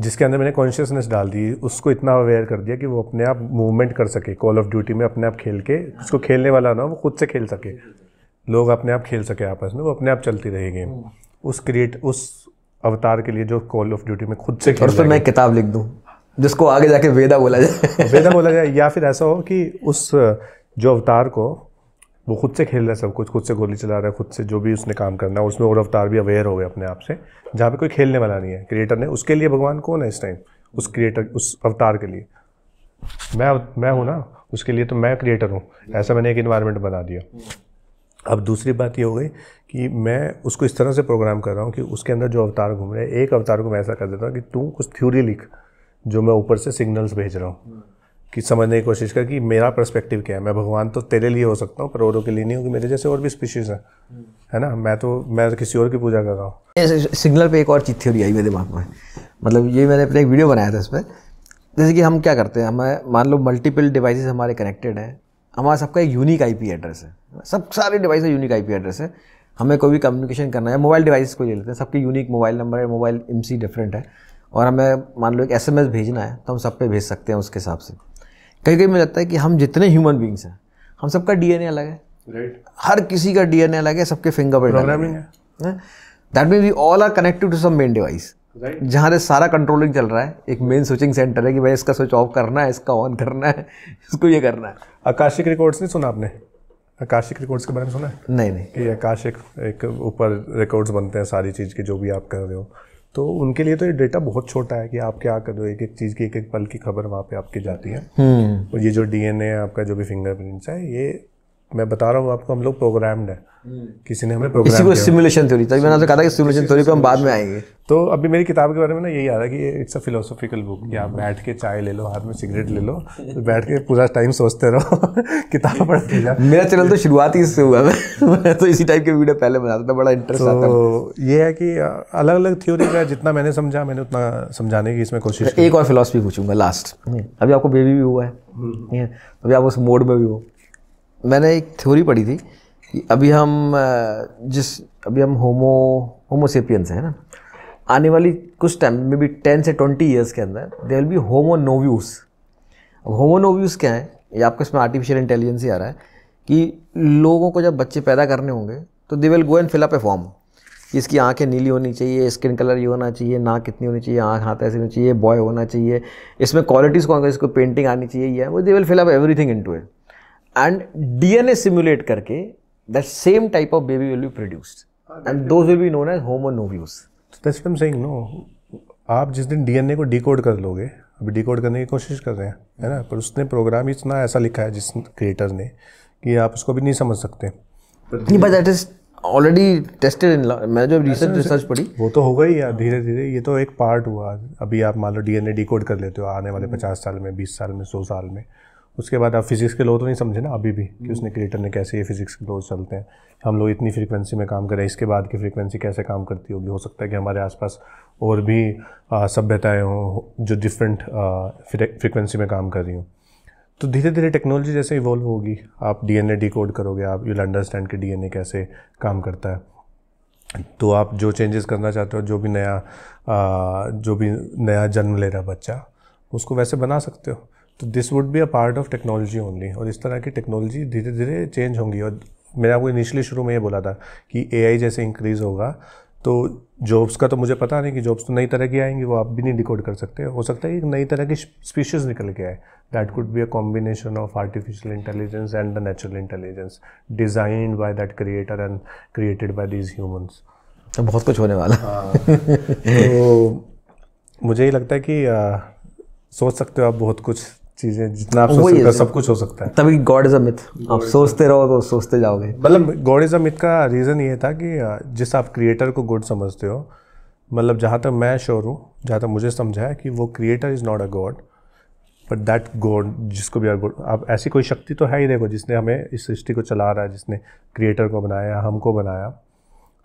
जिसके अंदर मैंने कॉन्शियसनेस डाल दी उसको इतना अवेयर कर दिया कि वो अपने आप मूवमेंट कर सके कॉल ऑफ ड्यूटी में अपने आप खेल के उसको खेलने वाला ना वो खुद से खेल सके लोग अपने आप खेल सके आपस में वो अपने आप चलती रहे गेम हाँ। उस क्रिएट उस अवतार के लिए जो कॉल ऑफ ड्यूटी में खुद से खेल मैं किताब लिख दूँ जिसको आगे जाके वेदा बोला जाए वेदा बोला जाए या फिर ऐसा हो कि उस जो अवतार को वो खुद से खेल रहा है सब कुछ खुद से गोली चला रहा है खुद से जो भी उसने काम करना है उसमें और अवतार भी अवेयर हो गए अपने आप से जहाँ पे कोई खेलने वाला नहीं है क्रिएटर ने उसके लिए भगवान कौन है इस टाइम उस क्रिएटर उस अवतार के लिए मैं मैं हूँ ना उसके लिए तो मैं क्रिएटर हूँ ऐसा मैंने एक इन्वायरमेंट बना दिया अब दूसरी बात ये हो गई कि मैं उसको इस तरह से प्रोग्राम कर रहा हूँ कि उसके अंदर जो अवतार घूम रहे हैं एक अवतार को मैं ऐसा कर देता हूँ कि तू कुछ थ्योरी लिख जो मैं ऊपर से सिग्नल्स भेज रहा हूँ हम्म। कि समझने की कोशिश कर कि मेरा पर्सपेक्टिव क्या है मैं भगवान तो तेरे लिए हो सकता हूँ पर औरों के लिए नहीं हूँ मेरे जैसे और भी स्पीशीज़ हैं हम्म। है ना मैं तो मैं किसी और की पूजा कर रहा हूँ
सिग्नल पे एक और चीज थ्योरी आई मेरे दिमाग में मतलब ये मैंने अपने एक वीडियो बनाया था इस पर जैसे कि हम क्या करते हैं हमें मान लो मल्टीपल डिवाइसेस हमारे कनेक्टेड हैं हमारा सबका एक यूनिक आईपी एड्रेस है सब सारे डिवाइस का यूनिक आईपी एड्रेस है हमें कोई भी कम्युनिकेशन करना है मोबाइल डिवाइस को ले लेते हैं सबके यूनिक मोबाइल नंबर है मोबाइल एम डिफरेंट है और हमें मान लो एक एस भेजना है तो हम सब पे भेज सकते हैं उसके हिसाब से कहीं कहीं मुझे लगता है कि हम जितने ह्यूमन बींग्स हैं हम सबका डी अलग है right. हर किसी का डी अलग है सबके फिंगरप्रिंट प्रोग्रामिंग है that mean we all are connected to some main device जहाँ से सारा कंट्रोलिंग चल रहा है एक मेन स्विचिंग सेंटर है कि भाई इसका स्विच ऑफ करना है इसका ऑन करना है इसको ये करना है आकाशिक रिकॉर्ड्स नहीं सुना आपने
आकाशिक रिकॉर्ड्स के बारे में सुना है नहीं नहीं कि आकाशिक एक ऊपर रिकॉर्ड्स बनते हैं सारी चीज़ की जो भी आप कर रहे हो तो उनके लिए तो ये डेटा बहुत छोटा है कि आप क्या कर दो एक एक चीज़ की एक एक पल की खबर वहाँ पे आपकी जाती है हम्म। और ये जो डीएनए है आपका जो भी फिंगरप्रिंट्स है ये मैं बता रहा हूँ आपको हम लोग प्रोग्राम है हम्म। किसी ने हमें प्रोग्राम सिमुलेशन थ्योरी तभी मैंने तो कहा था कि सिमुलेशन थ्योरी पे हम बाद में आएंगे तो अभी मेरी किताब के बारे में ना यही आ रहा है कि इट्स अ फिलोसॉफिकल बुक कि आप बैठ के चाय ले लो हाथ में सिगरेट ले लो तो बैठ के पूरा टाइम सोचते रहो किताब पढ़ते जाओ मेरा चैनल तो शुरुआत ही इससे हुआ
मैं तो इसी टाइप के वीडियो पहले बनाता था तो बड़ा इंटरेस्ट है तो
ये है कि अलग अलग थ्योरी का जितना मैंने समझा मैंने उतना समझाने की इसमें कोशिश एक और फिलोसफी पूछूंगा लास्ट
हम्म। अभी आपको बेबी भी हुआ हम्म। है अभी आप उस मोड में भी हो मैंने एक थ्योरी पढ़ी थी कि अभी हम जिस अभी हम होमो होमोसेपियंस हैं ना आने वाली कुछ टाइम में भी टेन से ट्वेंटी ईयर्स के अंदर दे विल बी नोव्यूस अब होमो नोव्यूस क्या है ये आपके इसमें आर्टिफिशियल इंटेलिजेंस ही आ रहा है कि लोगों को जब बच्चे पैदा करने होंगे तो they will go and fill up a form कि इसकी आंखें नीली होनी चाहिए स्किन कलर ये होना चाहिए नाक कितनी होनी चाहिए आँख हाथ ऐसे होनी चाहिए बॉय होना चाहिए इसमें क्वालिटीज़ को इसको पेंटिंग आनी चाहिए या वो they will fill up everything into it and DNA simulate karke, that same type of baby will be produced. हाँ, and those
will be known as homo novus. That's what I am saying no आप जिस दिन DNA को decode कर लोगे अभी decode करने की कोशिश कर रहे हैं है ना पर उसने प्रोग्राम इतना ऐसा लिखा है जिस क्रिएटर ने कि आप उसको भी नहीं समझ सकते
नहीं but that is
already tested in मैं जो रिसर्च रिसर्च पढ़ी वो तो होगा ही यार धीरे धीरे ये तो एक पार्ट हुआ अभी आप मान लो डीएनए डिकोड कर लेते हो आने वाले हम्म। पचास साल में बीस साल में सौ साल में उसके बाद आप फिज़िक्स के लॉ तो नहीं समझे ना अभी भी कि hmm. उसने क्रिएटर ने कैसे ये फिज़िक्स के लॉ चलते हैं हम लोग इतनी फ्रीक्वेंसी में काम करें इसके बाद की फ्रीक्वेंसी कैसे काम करती होगी हो सकता है कि हमारे आसपास और भी सभ्यताएँ हों जो डिफरेंट फ्रिक्वेंसी में काम कर रही हूँ तो धीरे धीरे टेक्नोलॉजी जैसे इवॉल्व होगी आप डी एन करोगे आप यूल अंडरस्टैंड कि डी कैसे काम करता है तो आप जो चेंजेस करना चाहते हो जो भी नया आ, जो भी नया जन्म ले रहा बच्चा उसको वैसे बना सकते हो तो this would be a part of technology only और इस तरह की टेक्नोलॉजी धीरे धीरे चेंज होंगी और मैंने आपको इनिशियली शुरू में ये बोला था कि ए जैसे इंक्रीज़ होगा तो जॉब्स का तो मुझे पता नहीं कि जॉब्स तो नई तरह की आएंगी वो आप भी नहीं डिकोड कर सकते हो सकता है एक नई तरह की स्पीशीज़ निकल के आए that could be a combination of artificial intelligence and the natural intelligence designed by that creator and created by these humans तो बहुत कुछ होने वाला हाँ। तो मुझे ये लगता है कि आ, सोच सकते हो आप बहुत कुछ चीजें जितना आप सोच सकते सब कुछ हो सकता है तभी गॉड इज अमित आप सोचते
रहो तो सोचते जाओगे मतलब
गॉड इज अमित का रीज़न ये था कि जिस आप क्रिएटर को गुड समझते हो मतलब जहाँ तक मैं श्योर हूँ जहाँ तक मुझे समझा है कि वो creator is not a god but that god जिसको भी गॉड आप ऐसी कोई शक्ति तो है ही देखो जिसने हमें इस सृष्टि को चला रहा है जिसने क्रिएटर को बनाया हमको बनाया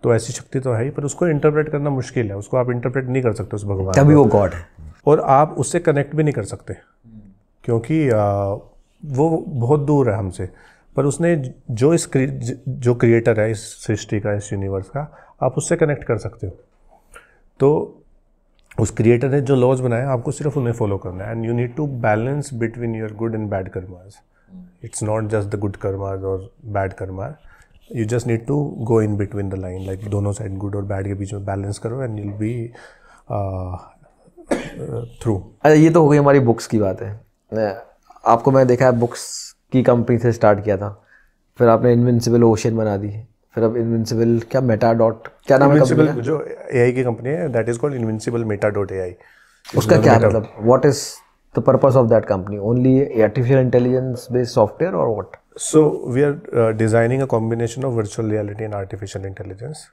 तो ऐसी शक्ति तो है ही पर उसको इंटरप्रेट करना मुश्किल है उसको आप इंटरप्रेट नहीं कर सकते उस भगवान तभी वो गॉड है और आप उससे कनेक्ट भी नहीं कर सकते क्योंकि वो बहुत दूर है हमसे पर उसने जो इस जो क्रिएटर है इस सृष्टि का इस यूनिवर्स का आप उससे कनेक्ट कर सकते हो तो उस क्रिएटर ने जो लॉज बनाए आपको सिर्फ उन्हें फॉलो करना है and you need to balance between your good and bad karmas it's not just the good karmas और bad karmas you just need to go in between the line like दोनों साइड गुड और बैड के बीच में बैलेंस करो and you'll be through ये तो हो गई हमारी बुक्स की
बात है आपको मैंने देखा है बुक्स की कंपनी से स्टार्ट किया था फिर आपने इनविंसिबल ओशन बना दी फिर अब इनविंसिबल क्या मेटा डॉट क्या नाम है जो
ए आई की कंपनी है that is called invincible meta dot A उसका क्या मतलब
what is the purpose
of that company only artificial intelligence based software और what so we are designing a combination of virtual reality and artificial intelligence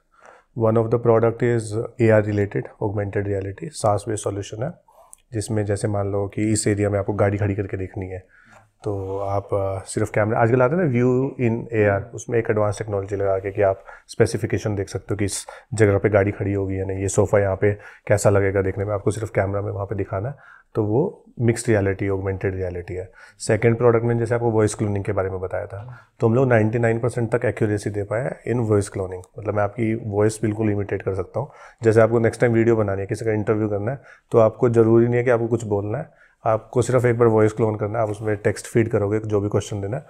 one of the product is A R related augmented reality SaaS based solution है जिसमें जैसे मान लो कि इस area में आपको गाड़ी खड़ी करके देखनी है तो आप सिर्फ कैमरा आजकल आते हैं ना व्यू इन एआर उसमें एक एडवांस टेक्नोलॉजी लगा के कि आप स्पेसिफिकेशन देख सकते हो कि इस जगह पे गाड़ी खड़ी होगी या नहीं ये सोफ़ा यहाँ पे कैसा लगेगा देखने में आपको सिर्फ कैमरा में वहाँ पे दिखाना है तो वो मिक्स रियलिटी ऑगमेंटेड रियलिटी है सेकेंड प्रोडक्ट में जैसे आपको वॉइस क्लोनिंग के बारे में बताया था तो हम लोग नाइन्टी नाइन परसेंट तक एक्यूरेसी दे पाए इन वॉइस क्लोनिंग मतलब मैं आपकी वॉइस बिल्कुल इमिटेट कर सकता हूँ जैसे आपको नेक्स्ट टाइम वीडियो बनानी है किसी का इंटरव्यू करना है तो आपको ज़रूरी नहीं है कि आपको कुछ बोलना है आपको सिर्फ एक बार वॉइस क्लोन करना है आप उसमें टेक्स्ट फीड करोगे जो भी क्वेश्चन देना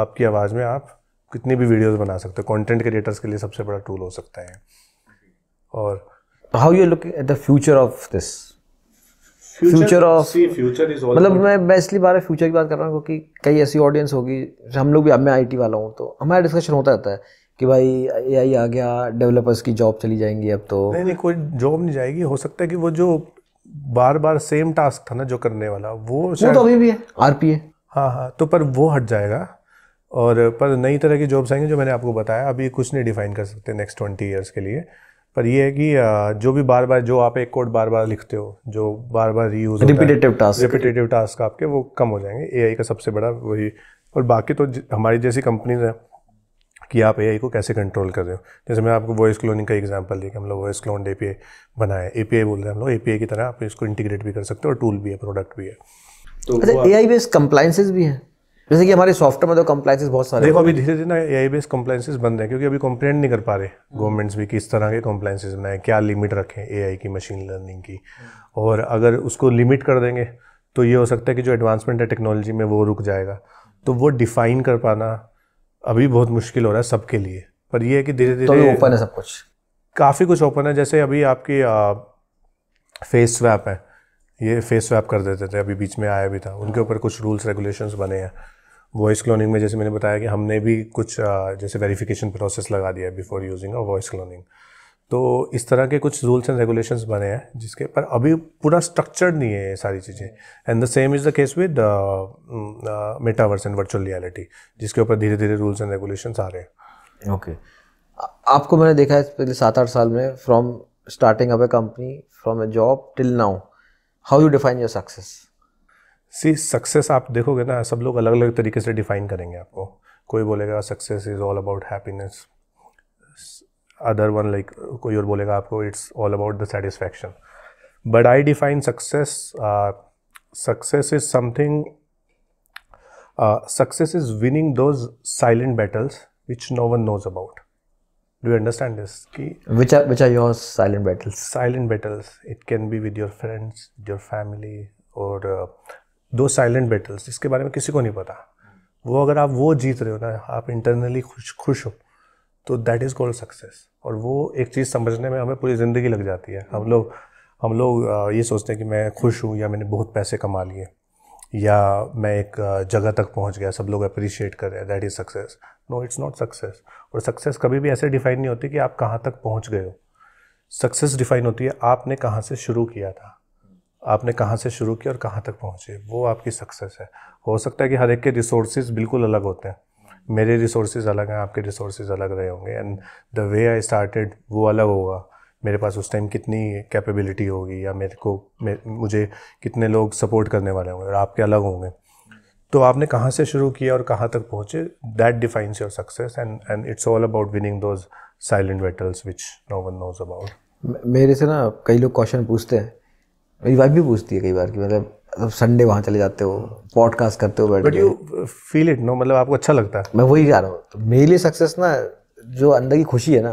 आपकी आवाज़ में आप कितनी भी वीडियोस बना सकते हो कंटेंट क्रिएटर्स के लिए सबसे बड़ा टूल हो सकता है और how you look at the future of this future of future is मतलब
मैं मैं इसलिए बारे फ्यूचर की बात कर रहा हूँ क्योंकि कई ऐसी ऑडियंस होगी हम लोग भी अब मैं आईटी वाला हूँ तो हमारा डिस्कशन होता रहता है कि भाई ए आ गया डेवलपर्स की जॉब चली जाएंगी अब तो नहीं
नहीं कोई जॉब नहीं जाएगी हो सकता है कि वो जो बार बार सेम टास्क था ना जो करने वाला वो वो तो अभी भी है आरपीए हाँ हाँ तो पर वो हट जाएगा और पर नई तरह की जॉब्स आएंगे जो मैंने आपको बताया अभी कुछ नहीं डिफाइन कर सकते नेक्स्ट ट्वेंटी ईयर्स के लिए पर ये है कि जो भी बार बार जो आप एक कोड बार बार लिखते हो जो बार बार reuse repetitive task repetitive task आपके वो कम हो जाएंगे एआई का सबसे बड़ा वही और बाकी तो हमारी जैसी कंपनीज हैं कि आप ए को कैसे कंट्रोल कर रहे हो जैसे मैं आपको वॉइस क्लोनिंग का एग्जाम्पल दिया कि हम लोग वॉइस क्लोन ए पी बनाए ए पी बोल रहे हैं हम लोग ए की तरह आप इसको इंटीग्रेट भी कर सकते हो और टूल भी है प्रोडक्ट भी है तो अच्छा ए आई बेस्ड कंप्लाइंसेज भी हैं जैसे कि हमारे सॉफ्टवेयर में तो कंप्लाइंसेस बहुत सारे देखो अभी धीरे धीरे ना ए आई बेस्ड कंप्लाइंसेज बन रहे हैं क्योंकि अभी कंप्लेंट नहीं कर पा रहे गवर्नमेंट्स भी किस तरह के कंप्लाइंसेज बनाए क्या लिमिट रखें ए आई की मशीन लर्निंग की और अगर उसको लिमिट कर देंगे तो ये हो सकता है कि जो एडवांसमेंट है टेक्नोलॉजी में वो रुक जाएगा तो वो डिफाइन कर पाना अभी बहुत मुश्किल हो रहा है सबके लिए पर यह है कि धीरे धीरे ओपन है सब कुछ काफ़ी कुछ ओपन है जैसे अभी आपकी फेस स्वैप है ये फेस स्वैप कर देते थे अभी बीच में आया भी था उनके ऊपर कुछ रूल्स रेगुलेशंस बने हैं वॉइस क्लोनिंग में जैसे मैंने बताया कि हमने भी कुछ जैसे वेरिफिकेशन प्रोसेस लगा दिया before using a voice cloning तो इस तरह के कुछ रूल्स एंड रेगुलेशंस बने हैं जिसके पर अभी पूरा स्ट्रक्चर्ड नहीं है ये सारी चीज़ें and the same is the case with metaverse and virtual reality जिसके ऊपर धीरे धीरे रूल्स एंड रेगुलेशंस आ रहे
हैं ओके okay.
आपको मैंने देखा है पिछले सात आठ साल में from starting up a company from a job till now how you define your success see success आप देखोगे ना सब लोग अलग अलग तरीके से डिफाइन करेंगे आपको कोई बोलेगा success is all about happiness other one like कोई और बोलेगा आपको it's all about the satisfaction but I define success success is something success is winning those silent battles which no one knows about do understand this this ki which are which are your silent battles silent battles it can be with your friends your family और दो silent battles जिसके बारे में किसी को नहीं पता वो अगर आप वो जीत रहे हो ना आप इंटरनली खुश खुश हो तो दैट इज़ कॉल्ड सक्सेस और वो एक चीज़ समझने में हमें पूरी ज़िंदगी लग जाती है हम लोग हम लोग ये सोचते हैं कि मैं खुश हूँ या मैंने बहुत पैसे कमा लिए या मैं एक जगह तक पहुँच गया सब लोग अप्रिशिएट कर रहे हैं that is success no it's not success और सक्सेस कभी भी ऐसे डिफाइन नहीं होती कि आप कहाँ तक पहुँच गए हो सक्सेस डिफाइन होती है आपने कहाँ से शुरू किया था आपने कहाँ से शुरू किया और कहाँ तक पहुँचे वो आपकी सक्सेस है हो सकता है कि हर एक के रिसोर्सेज बिल्कुल अलग होते हैं मेरे रिसोर्सेज अलग हैं आपके रिसोर्सेज अलग रहे होंगे and the way I started वो अलग होगा मेरे पास उस टाइम कितनी कैपेबिलिटी होगी या मेरे को मे, मुझे कितने लोग सपोर्ट करने वाले होंगे और आपके अलग होंगे तो आपने कहाँ से शुरू किया और कहाँ तक पहुँचे that defines your success and and it's all about winning those silent battles which no one knows about मेरे से
ना कई लोग क्वेश्चन पूछते हैं मेरी वाइफ भी पूछती है कई बार कि मतलब संडे मतलब वहाँ चले जाते हो पॉडकास्ट करते हो बैठ यू
फील इट नो मतलब आपको अच्छा लगता है मैं वही जा रहा हूँ
तो मेरे लिए सक्सेस ना जो अंदर की खुशी है ना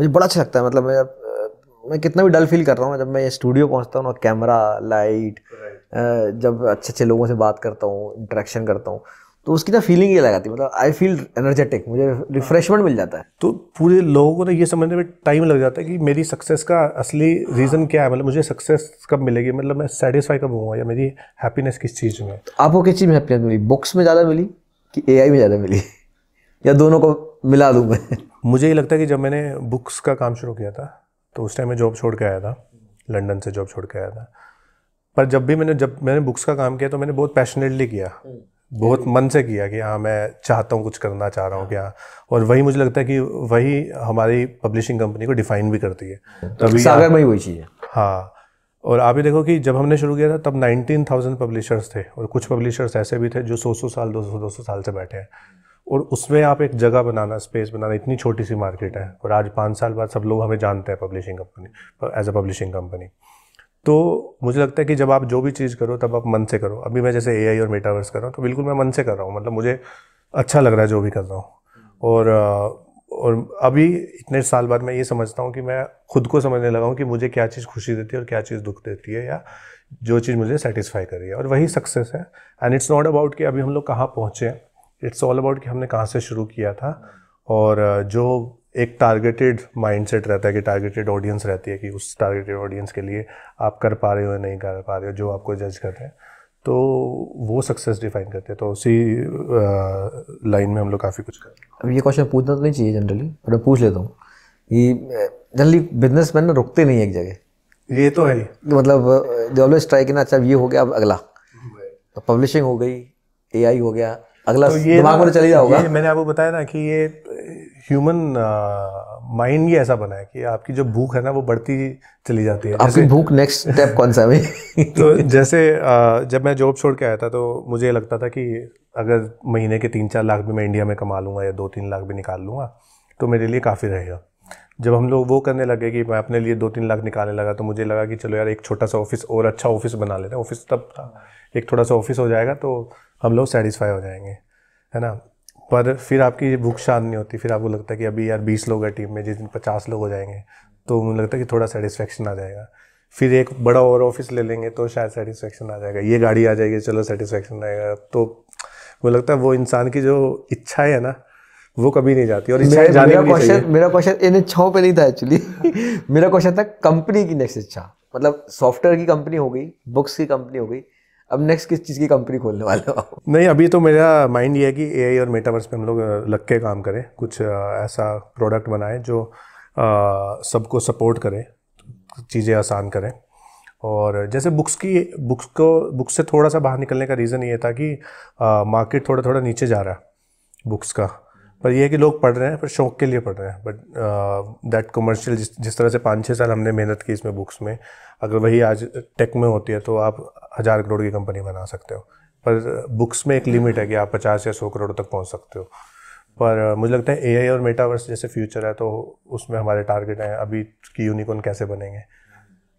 मुझे बड़ा अच्छा लगता है मतलब मैं जब uh, मैं कितना भी डल फील कर रहा हूँ जब मैं स्टूडियो पहुँचता हूँ ना कैमरा लाइट uh, जब अच्छे अच्छे लोगों से बात करता हूँ इंटरेक्शन करता हूँ तो उसकी ना फीलिंग ये लगाती मतलब आई फील एनर्जेटिक मुझे
रिफ्रेशमेंट मिल जाता है तो पूरे लोगों को ना ये समझने में टाइम लग जाता है कि मेरी सक्सेस का असली रीज़न क्या है मतलब मुझे सक्सेस कब मिलेगी मतलब मैं सेटिस्फाई कब हुआ या मेरी हैप्पीनेस किस चीज़ में
तो आपको किस चीज़ में हैप्पीनेस मिली बुक्स में ज़्यादा मिली कि ए में ज़्यादा मिली या दोनों को
मिला दूँ मैं मुझे ये लगता है कि जब मैंने बुक्स का काम शुरू किया था तो उस टाइम मैं जॉब छोड़ के आया था लंदन से जॉब छोड़ के आया था पर जब भी मैंने जब मैंने बुक्स का काम किया तो मैंने बहुत पैशनेटली किया हम्म। बहुत मन से किया कि हाँ मैं चाहता हूँ कुछ करना चाह रहा हूँ क्या और वही मुझे लगता है कि वही हमारी पब्लिशिंग कंपनी को डिफाइन भी करती है तभी सागर में ही वही चीज़ है हाँ और आप ही देखो कि जब हमने शुरू किया था तब 19,000 पब्लिशर्स थे और कुछ पब्लिशर्स ऐसे भी थे जो 100 सौ साल 200 सौ साल से बैठे हैं और उसमें आप एक जगह बनाना स्पेस बनाना इतनी छोटी सी मार्केट है और आज पाँच साल बाद सब लोग हमें जानते हैं publishing company as a publishing company तो मुझे लगता है कि जब आप जो भी चीज़ करो तब आप मन से करो अभी मैं जैसे ए और मेटावर्स कर रहा हूँ तो बिल्कुल मैं मन से कर रहा हूँ मतलब मुझे अच्छा लग रहा है जो भी कर रहा हूँ और और अभी इतने साल बाद मैं ये समझता हूँ कि मैं खुद को समझने लगा हूँ कि मुझे क्या चीज़ खुशी देती है और क्या चीज़ दुख देती है या जो चीज़ मुझे सेटिस्फाई कर रही है और वही सक्सेस है एंड इट्स नॉट अबाउट कि अभी हम लोग कहाँ पहुँचे इट्स ऑल अबाउट कि हमने कहाँ से शुरू किया था और जो एक टारगेटेड माइंडसेट रहता है कि टारगेटेड ऑडियंस रहती है कि उस टारगेटेड ऑडियंस के लिए आप कर पा रहे हो या नहीं कर पा रहे हो जो आपको जज कर रहे हैं तो वो सक्सेस डिफाइन करते हैं तो उसी लाइन में हम लोग काफ़ी कुछ कर अब ये क्वेश्चन पूछना तो नहीं चाहिए जनरली बट मैं पूछ लेता हूँ कि जनरली बिजनेस मैन ना रुकते नहीं एक
जगह ये तो है तो मतलब ऑलवेज ट्राई करना अच्छा ये हो गया अब अगला तो
पब्लिशिंग हो गई ए हो गया अगला तो ये दिमाग में तो चली जाओगा मैंने आपको बताया ना कि ये ह्यूमन माइंड uh, ही ऐसा बना है कि आपकी जो भूख है ना वो बढ़ती चली जाती है आपकी भूख नेक्स्ट स्टेप कौन सा है तो जैसे uh, जब मैं जॉब छोड़ के आया था तो मुझे लगता था कि अगर महीने के तीन चार लाख भी मैं इंडिया में कमा लूँगा या दो तीन लाख भी निकाल लूँगा तो मेरे लिए काफ़ी रहेगा जब हम लोग वो करने लगे कि मैं अपने लिए दो तीन लाख निकालने लगा तो मुझे लगा कि चलो यार एक छोटा सा ऑफिस और अच्छा ऑफिस बना लेते हैं ऑफिस तब था एक थोड़ा सा ऑफिस हो जाएगा तो हम लोग सेटिस्फाई हो जाएंगे है ना पर फिर आपकी भूख शांत नहीं होती फिर आपको लगता है कि अभी यार बीस लोग है टीम में जिस दिन पचास लोग हो जाएंगे तो मुझे लगता है कि थोड़ा सेटिस्फेक्शन आ जाएगा फिर एक बड़ा और ऑफिस ले लेंगे तो शायद सेटिस्फेक्शन आ जाएगा ये गाड़ी आ जाएगी चलो सेटिस्फेक्शन आएगा तो मुझे लगता है वो इंसान की जो इच्छा है ना वो कभी नहीं जाती और इच्छा जाने मेरा क्वेश्चन
मेरा क्वेश्चन इन इच्छाओं पे नहीं था एक्चुअली मेरा क्वेश्चन था कंपनी की नेक्स्ट इच्छा मतलब सॉफ्टवेयर की कंपनी हो गई बुक्स की कंपनी हो गई अब नेक्स्ट किस चीज़ की कंपनी
खोलने वाले हो नहीं अभी तो मेरा माइंड ये है कि ए और मेटावर्स पे हम लोग लग के काम करें कुछ ऐसा प्रोडक्ट बनाएं जो सबको सपोर्ट करें चीज़ें आसान करें और जैसे बुक्स की बुक्स को बुक्स से थोड़ा सा बाहर निकलने का रीज़न ये था कि मार्केट थोड़ा थोड़ा नीचे जा रहा है बुक्स का पर यह है कि लोग पढ़ रहे हैं पर शौक के लिए पढ़ रहे हैं बट दैट कमर्शियल जिस जिस तरह से पाँच छः साल हमने मेहनत की इसमें बुक्स में अगर वही आज टेक में होती है तो आप हज़ार करोड़ की कंपनी बना सकते हो पर बुक्स में एक लिमिट है कि आप पचास या सौ करोड़ तक पहुँच सकते हो पर मुझे लगता है एआई और मेटावर्स जैसे फ्यूचर है तो उसमें हमारे टारगेट हैं अभी की यूनिकॉर्न कैसे बनेंगे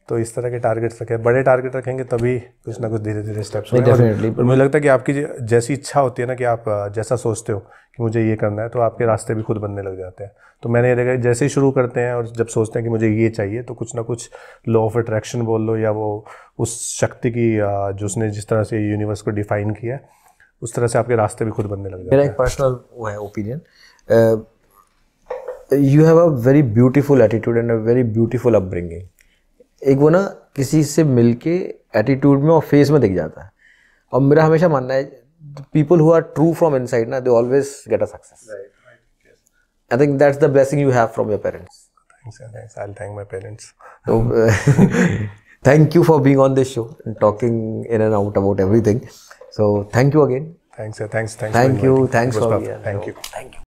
तो इस तरह के टारगेट्स रखें बड़े टारगेट रखेंगे तभी कुछ ना कुछ धीरे धीरे स्टेप्स होंगे और मुझे लगता है कि आपकी जैसी इच्छा होती है ना कि आप जैसा सोचते हो कि मुझे ये करना है तो आपके रास्ते भी खुद बनने लग जाते हैं तो मैंने ये देखा जैसे ही शुरू करते हैं और जब सोचते हैं कि मुझे ये चाहिए तो कुछ ना कुछ लॉ ऑफ अट्रैक्शन बोल लो या वो उस शक्ति की जो उसने जिस तरह से यूनिवर्स को डिफाइन किया उस तरह से आपके रास्ते भी खुद बनने लग जाते हैं मेरा एक पर्सनल
वो है opinion you have a very beautiful attitude and a very beautiful upbringing एक वो ना किसी से मिल के एटीट्यूड में और फेस में दिख जाता है और मेरा हमेशा मानना है people who are true from in ना they always get a success I think that's the blessing you have from your
parents thank my parents
thank you for being on this show talking in and out about everything so thank you again
thanks thanks thank you thanks thank you thank you